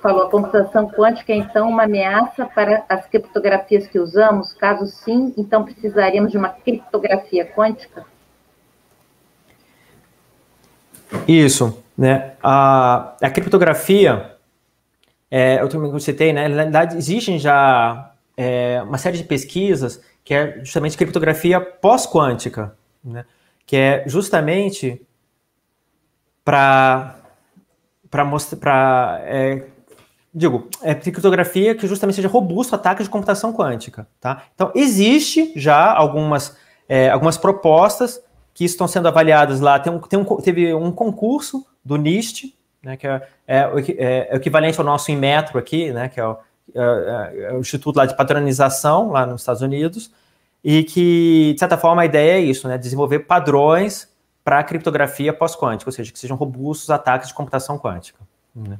S1: falou, a computação quântica é então uma ameaça para as criptografias que usamos? Caso sim, então precisaríamos de uma criptografia quântica?
S2: Isso, né? A, a criptografia, é, eu também citei, né? Na verdade, existem já é, uma série de pesquisas que é justamente criptografia pós-quântica, né? Que é justamente para para mostrar. É, digo, é criptografia que justamente seja robusta a ataques de computação quântica. Tá? Então, existe já algumas, é, algumas propostas que estão sendo avaliadas lá. Tem um, tem um teve um concurso do NIST, né, que é, é, é, é equivalente ao nosso Inmetro aqui, né, que é o, é, é, é o, Instituto lá de Padronização, lá nos Estados Unidos, e que, de certa forma, a ideia é isso, né, desenvolver padrões para a criptografia pós-quântica, ou seja, que sejam robustos ataques de computação quântica. Né?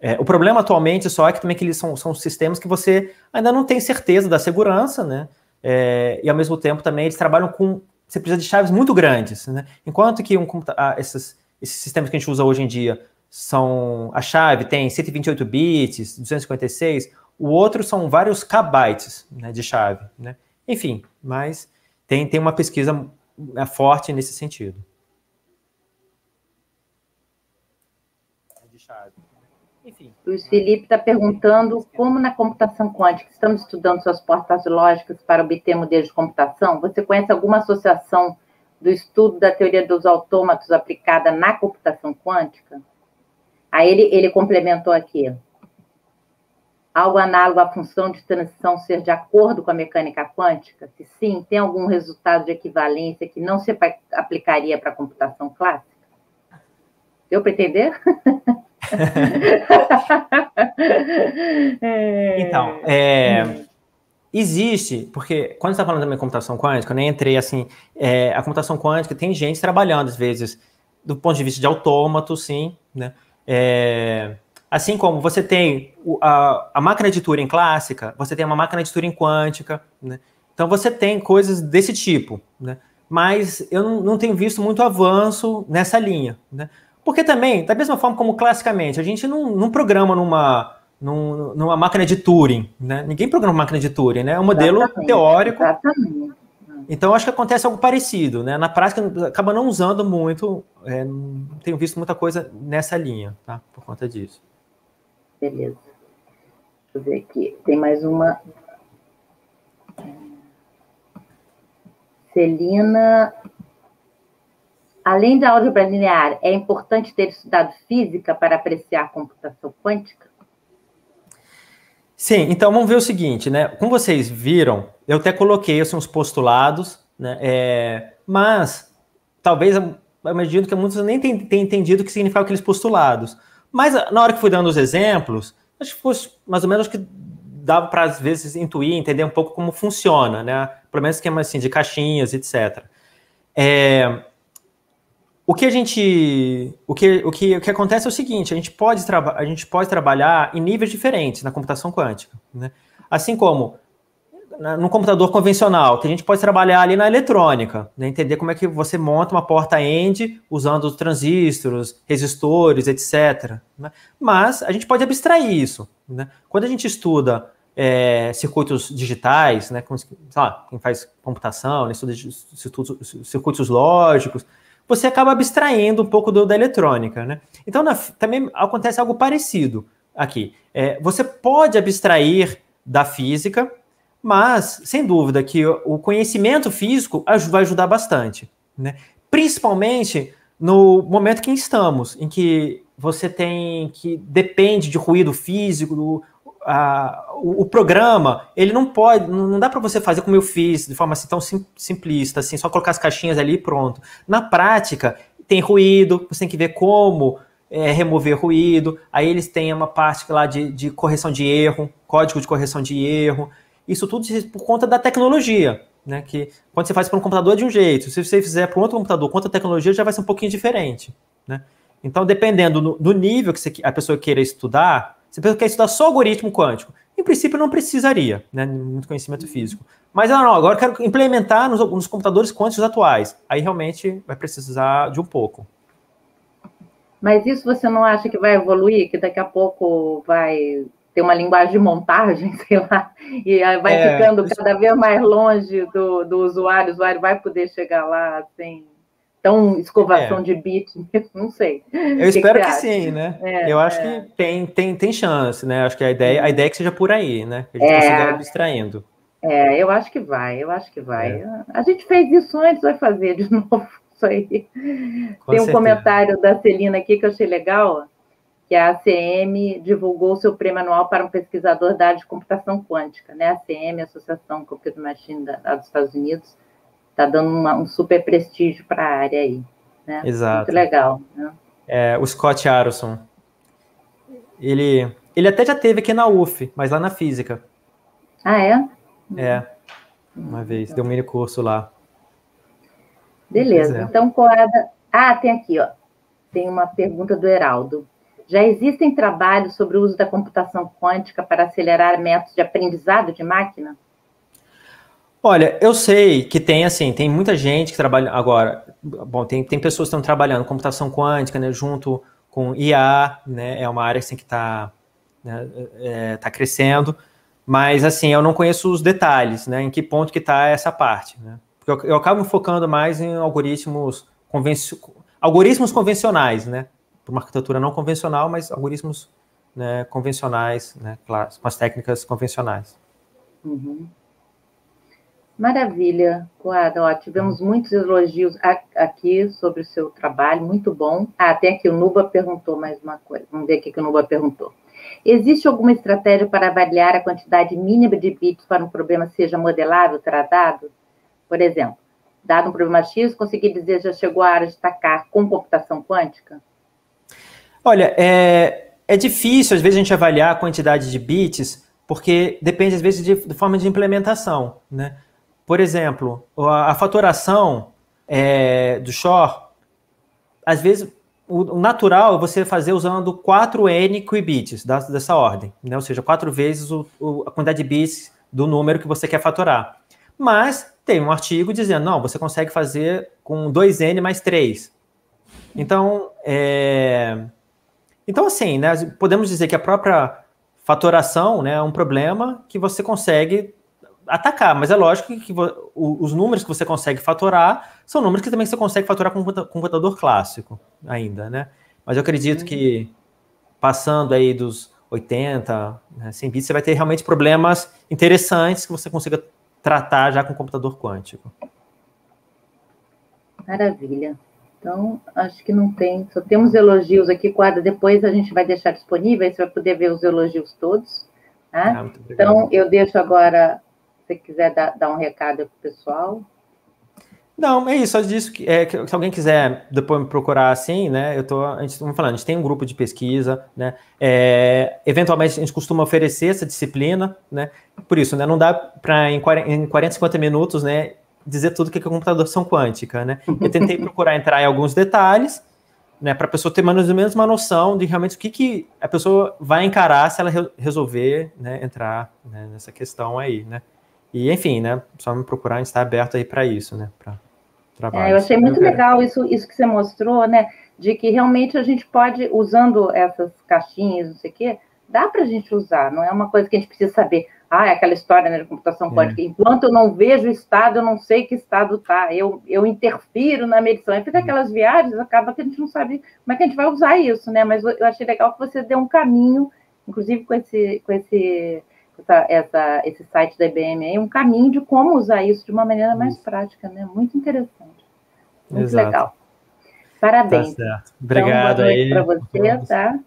S2: É, o problema atualmente só é que também que eles são, são sistemas que você ainda não tem certeza da segurança, né? É, e ao mesmo tempo também eles trabalham com você precisa de chaves muito grandes, né? Enquanto que um, ah, esses, esses sistemas que a gente usa hoje em dia são a chave tem 128 bits, 256, o outro são vários kbytes né, de chave, né? Enfim, mas tem, tem uma pesquisa é, forte nesse sentido.
S1: Luiz Felipe está perguntando como na computação quântica estamos estudando suas portas lógicas para obter modelos de computação. Você conhece alguma associação do estudo da teoria dos autômatos aplicada na computação quântica? Aí ele, ele complementou aqui. Algo análogo à função de transição ser de acordo com a mecânica quântica? Se sim, tem algum resultado de equivalência que não se aplicaria para a computação clássica? Deu para entender?
S2: então, é, existe, porque quando você está falando também de computação quântica, eu nem entrei assim, é, a computação quântica tem gente trabalhando às vezes do ponto de vista de autômato, sim, né? É, assim como você tem a, a, máquina de Turing clássica, você tem uma máquina de Turing quântica, né? Então você tem coisas desse tipo, né? Mas eu não, não tenho visto muito avanço nessa linha, né? Porque também, da mesma forma como classicamente, a gente não, não programa numa, num, numa máquina de Turing, né? Ninguém programa máquina de Turing, né? É um modelo exatamente, teórico. Exatamente. Então, acho que acontece algo parecido, né? Na prática, acaba não usando muito, é, tenho visto muita coisa nessa linha, tá? Por conta disso. Beleza.
S1: Deixa eu ver aqui. Tem mais uma. Celina Além da álgebra linear, é importante ter estudado física para apreciar a computação quântica?
S2: Sim, então vamos ver o seguinte, né? Como vocês viram, eu até coloquei assim, uns postulados, né? É, mas talvez eu imagino que muitos nem tenham entendido o que significam aqueles postulados. Mas na hora que fui dando os exemplos, acho que fosse mais ou menos que dava para às vezes intuir, entender um pouco como funciona, né? Pelo menos esquema assim de caixinhas, etc. É, o que a gente. O que, o que, o que acontece é o seguinte: a gente, pode a gente pode trabalhar em níveis diferentes na computação quântica. Né? Assim como no computador convencional, que a gente pode trabalhar ali na eletrônica, né? entender como é que você monta uma porta end usando os transistores, resistores, etc. Né? Mas a gente pode abstrair isso. Né? Quando a gente estuda é, circuitos digitais, né? Como, sei lá, quem faz computação, né? estuda circuitos lógicos, você acaba abstraindo um pouco do, da eletrônica, né? Então, na, também acontece algo parecido aqui. É, você pode abstrair da física, mas, sem dúvida, que o conhecimento físico vai ajudar bastante, né? Principalmente no momento que estamos, em que você tem que depende de ruído físico, a, o, o, programa, ele não pode, não dá para você fazer como eu fiz, de forma assim tão sim, simplista, assim, só colocar as caixinhas ali e pronto. Na prática, tem ruído, você tem que ver como é, remover ruído, aí eles têm uma parte lá de, de correção de erro, código de correção de erro, isso tudo por conta da tecnologia. Né, que quando você faz para um computador é de um jeito, se você fizer para um outro computador com a tecnologia, já vai ser um pouquinho diferente. Né? Então, dependendo do, do nível que você, a pessoa queira estudar, você pensa que quer estudar só algoritmo quântico. Em princípio, não precisaria, né? Muito conhecimento físico. Mas não, agora eu quero implementar nos, nos computadores quânticos atuais. Aí realmente vai precisar de um pouco.
S1: Mas isso você não acha que vai evoluir, que daqui a pouco vai ter uma linguagem de montagem, sei lá, e vai é, ficando cada vez mais longe do, do usuário, o usuário vai poder chegar lá sem. Assim.
S2: Então, escovação é. de
S1: bico, não sei. Eu espero que, que sim, né? É, eu acho é. que
S2: tem, tem, tem chance, né? Acho que a ideia, a ideia é que seja por aí, né? Que a gente é. consiga abstraindo.
S1: É, eu acho que vai, eu acho que vai. É. A gente fez isso antes, vai fazer de novo isso aí. Com tem um certeza. comentário da Celina aqui que eu achei legal, que a ACM divulgou seu prêmio anual para um pesquisador da área de computação quântica, né? A ACM, Associação Computer Machine da, dos Estados Unidos, está dando uma, um super prestígio para a área aí. Né? Exato. Muito legal. Né?
S2: É, o Scott Aronson. Ele, ele até já teve aqui na UF, mas lá na física. Ah, é? É. Uma vez, deu um mini curso lá.
S1: Beleza. É. Então, Corada. Ah, tem aqui, ó. Tem uma pergunta do Heraldo. Já existem trabalhos sobre o uso da computação quântica para acelerar métodos de aprendizado de máquina?
S2: Olha, eu sei que tem assim, tem muita gente que trabalha agora. Bom, tem, tem pessoas que estão trabalhando computação quântica, né, junto com IA, né, é uma área assim que está né, é, tá crescendo. Mas assim, eu não conheço os detalhes, né, em que ponto que está essa parte, né? Porque eu, eu acabo focando mais em algoritmos algoritmos convencionais, né, para uma arquitetura não convencional, mas algoritmos né, convencionais, né, com as técnicas convencionais.
S1: Uhum. Maravilha, claro. Ó, tivemos hum. muitos elogios aqui sobre o seu trabalho, muito bom. Ah, até aqui o Nuba perguntou mais uma coisa. Vamos ver o que o Nuba perguntou. Existe alguma estratégia para avaliar a quantidade mínima de bits para um problema seja modelável, tratado? Por exemplo, dado um problema X, conseguir dizer já chegou a hora de tacar com computação quântica?
S2: Olha, é, é difícil às vezes a gente avaliar a quantidade de bits, porque depende às vezes de, de forma de implementação, né? Por exemplo, a, fatoração é, do Shor às vezes, o, natural é você fazer usando 4N qubits dessa ordem, né? ou seja, quatro vezes o, o, a quantidade de bits do número que você quer fatorar, Mas tem um artigo dizendo, não, você consegue fazer com 2N mais 3. Então, é... então assim, né, podemos dizer que a própria fatoração né, é um problema que você consegue atacar, mas é lógico que os números que você consegue fatorar são números que também você consegue fatorar com computador clássico ainda, né? Mas eu acredito que passando aí dos 80, né, 100 bits, você vai ter realmente problemas interessantes que você consiga tratar já com computador quântico.
S1: Maravilha. Então, acho que não tem. Só temos elogios aqui, quadra. Depois a gente vai deixar disponível, você vai poder ver os elogios todos. Tá?
S2: Ah, então, eu
S1: deixo agora você quiser dar, dar um recado para o pessoal.
S2: Não, é isso. Só disso que, é, que se alguém quiser depois me procurar assim, né? Eu tô, a gente, vamos falando, a gente tem um grupo de pesquisa, né? É, eventualmente a gente costuma oferecer essa disciplina, né? Por isso, né? Não dá para em, 40, 50 minutos, né? Dizer tudo o que é computação quântica, né? Eu tentei procurar entrar em alguns detalhes, né? Para a pessoa ter mais ou menos uma noção de realmente o que, que a pessoa vai encarar se ela re resolver, né? Entrar né, nessa questão aí, né? E enfim, né? Só me procurar, a gente está aberto aí para isso, né? Para trabalho. É, eu achei muito legal
S1: isso, isso que você mostrou, né? De que realmente a gente pode, usando essas caixinhas, não sei o quê, dá para a gente usar, não é uma coisa que a gente precisa saber. Ah, é aquela história né, da computação é. quântica. É. Enquanto eu não vejo o estado, eu não sei que estado está. Eu, eu interfiro na medição. E fica hum. aquelas viagens, acaba que a gente não sabe como é que a gente vai usar isso, né? Mas eu achei legal que você deu um caminho, inclusive com esse, com esse essa, essa, esse site da IBM aí, um caminho de como usar isso de uma maneira mais isso. prática, né? Muito interessante.
S2: Muito Exato. legal. Tá
S1: Parabéns. Tá certo. Então, obrigado então, aí. para você, tá?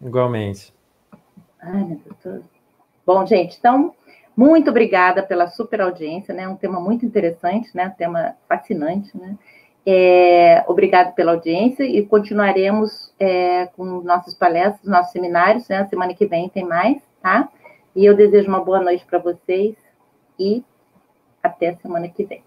S2: Igualmente.
S1: Ai, meu Bom, gente, então, muito obrigada pela super audiência, né? Um tema muito interessante, né? Um tema fascinante, né? É, obrigado pela audiência e continuaremos é, com nossas palestras, nossos seminários, né? Semana que vem tem mais, tá? E eu desejo uma boa noite para vocês e até semana que vem.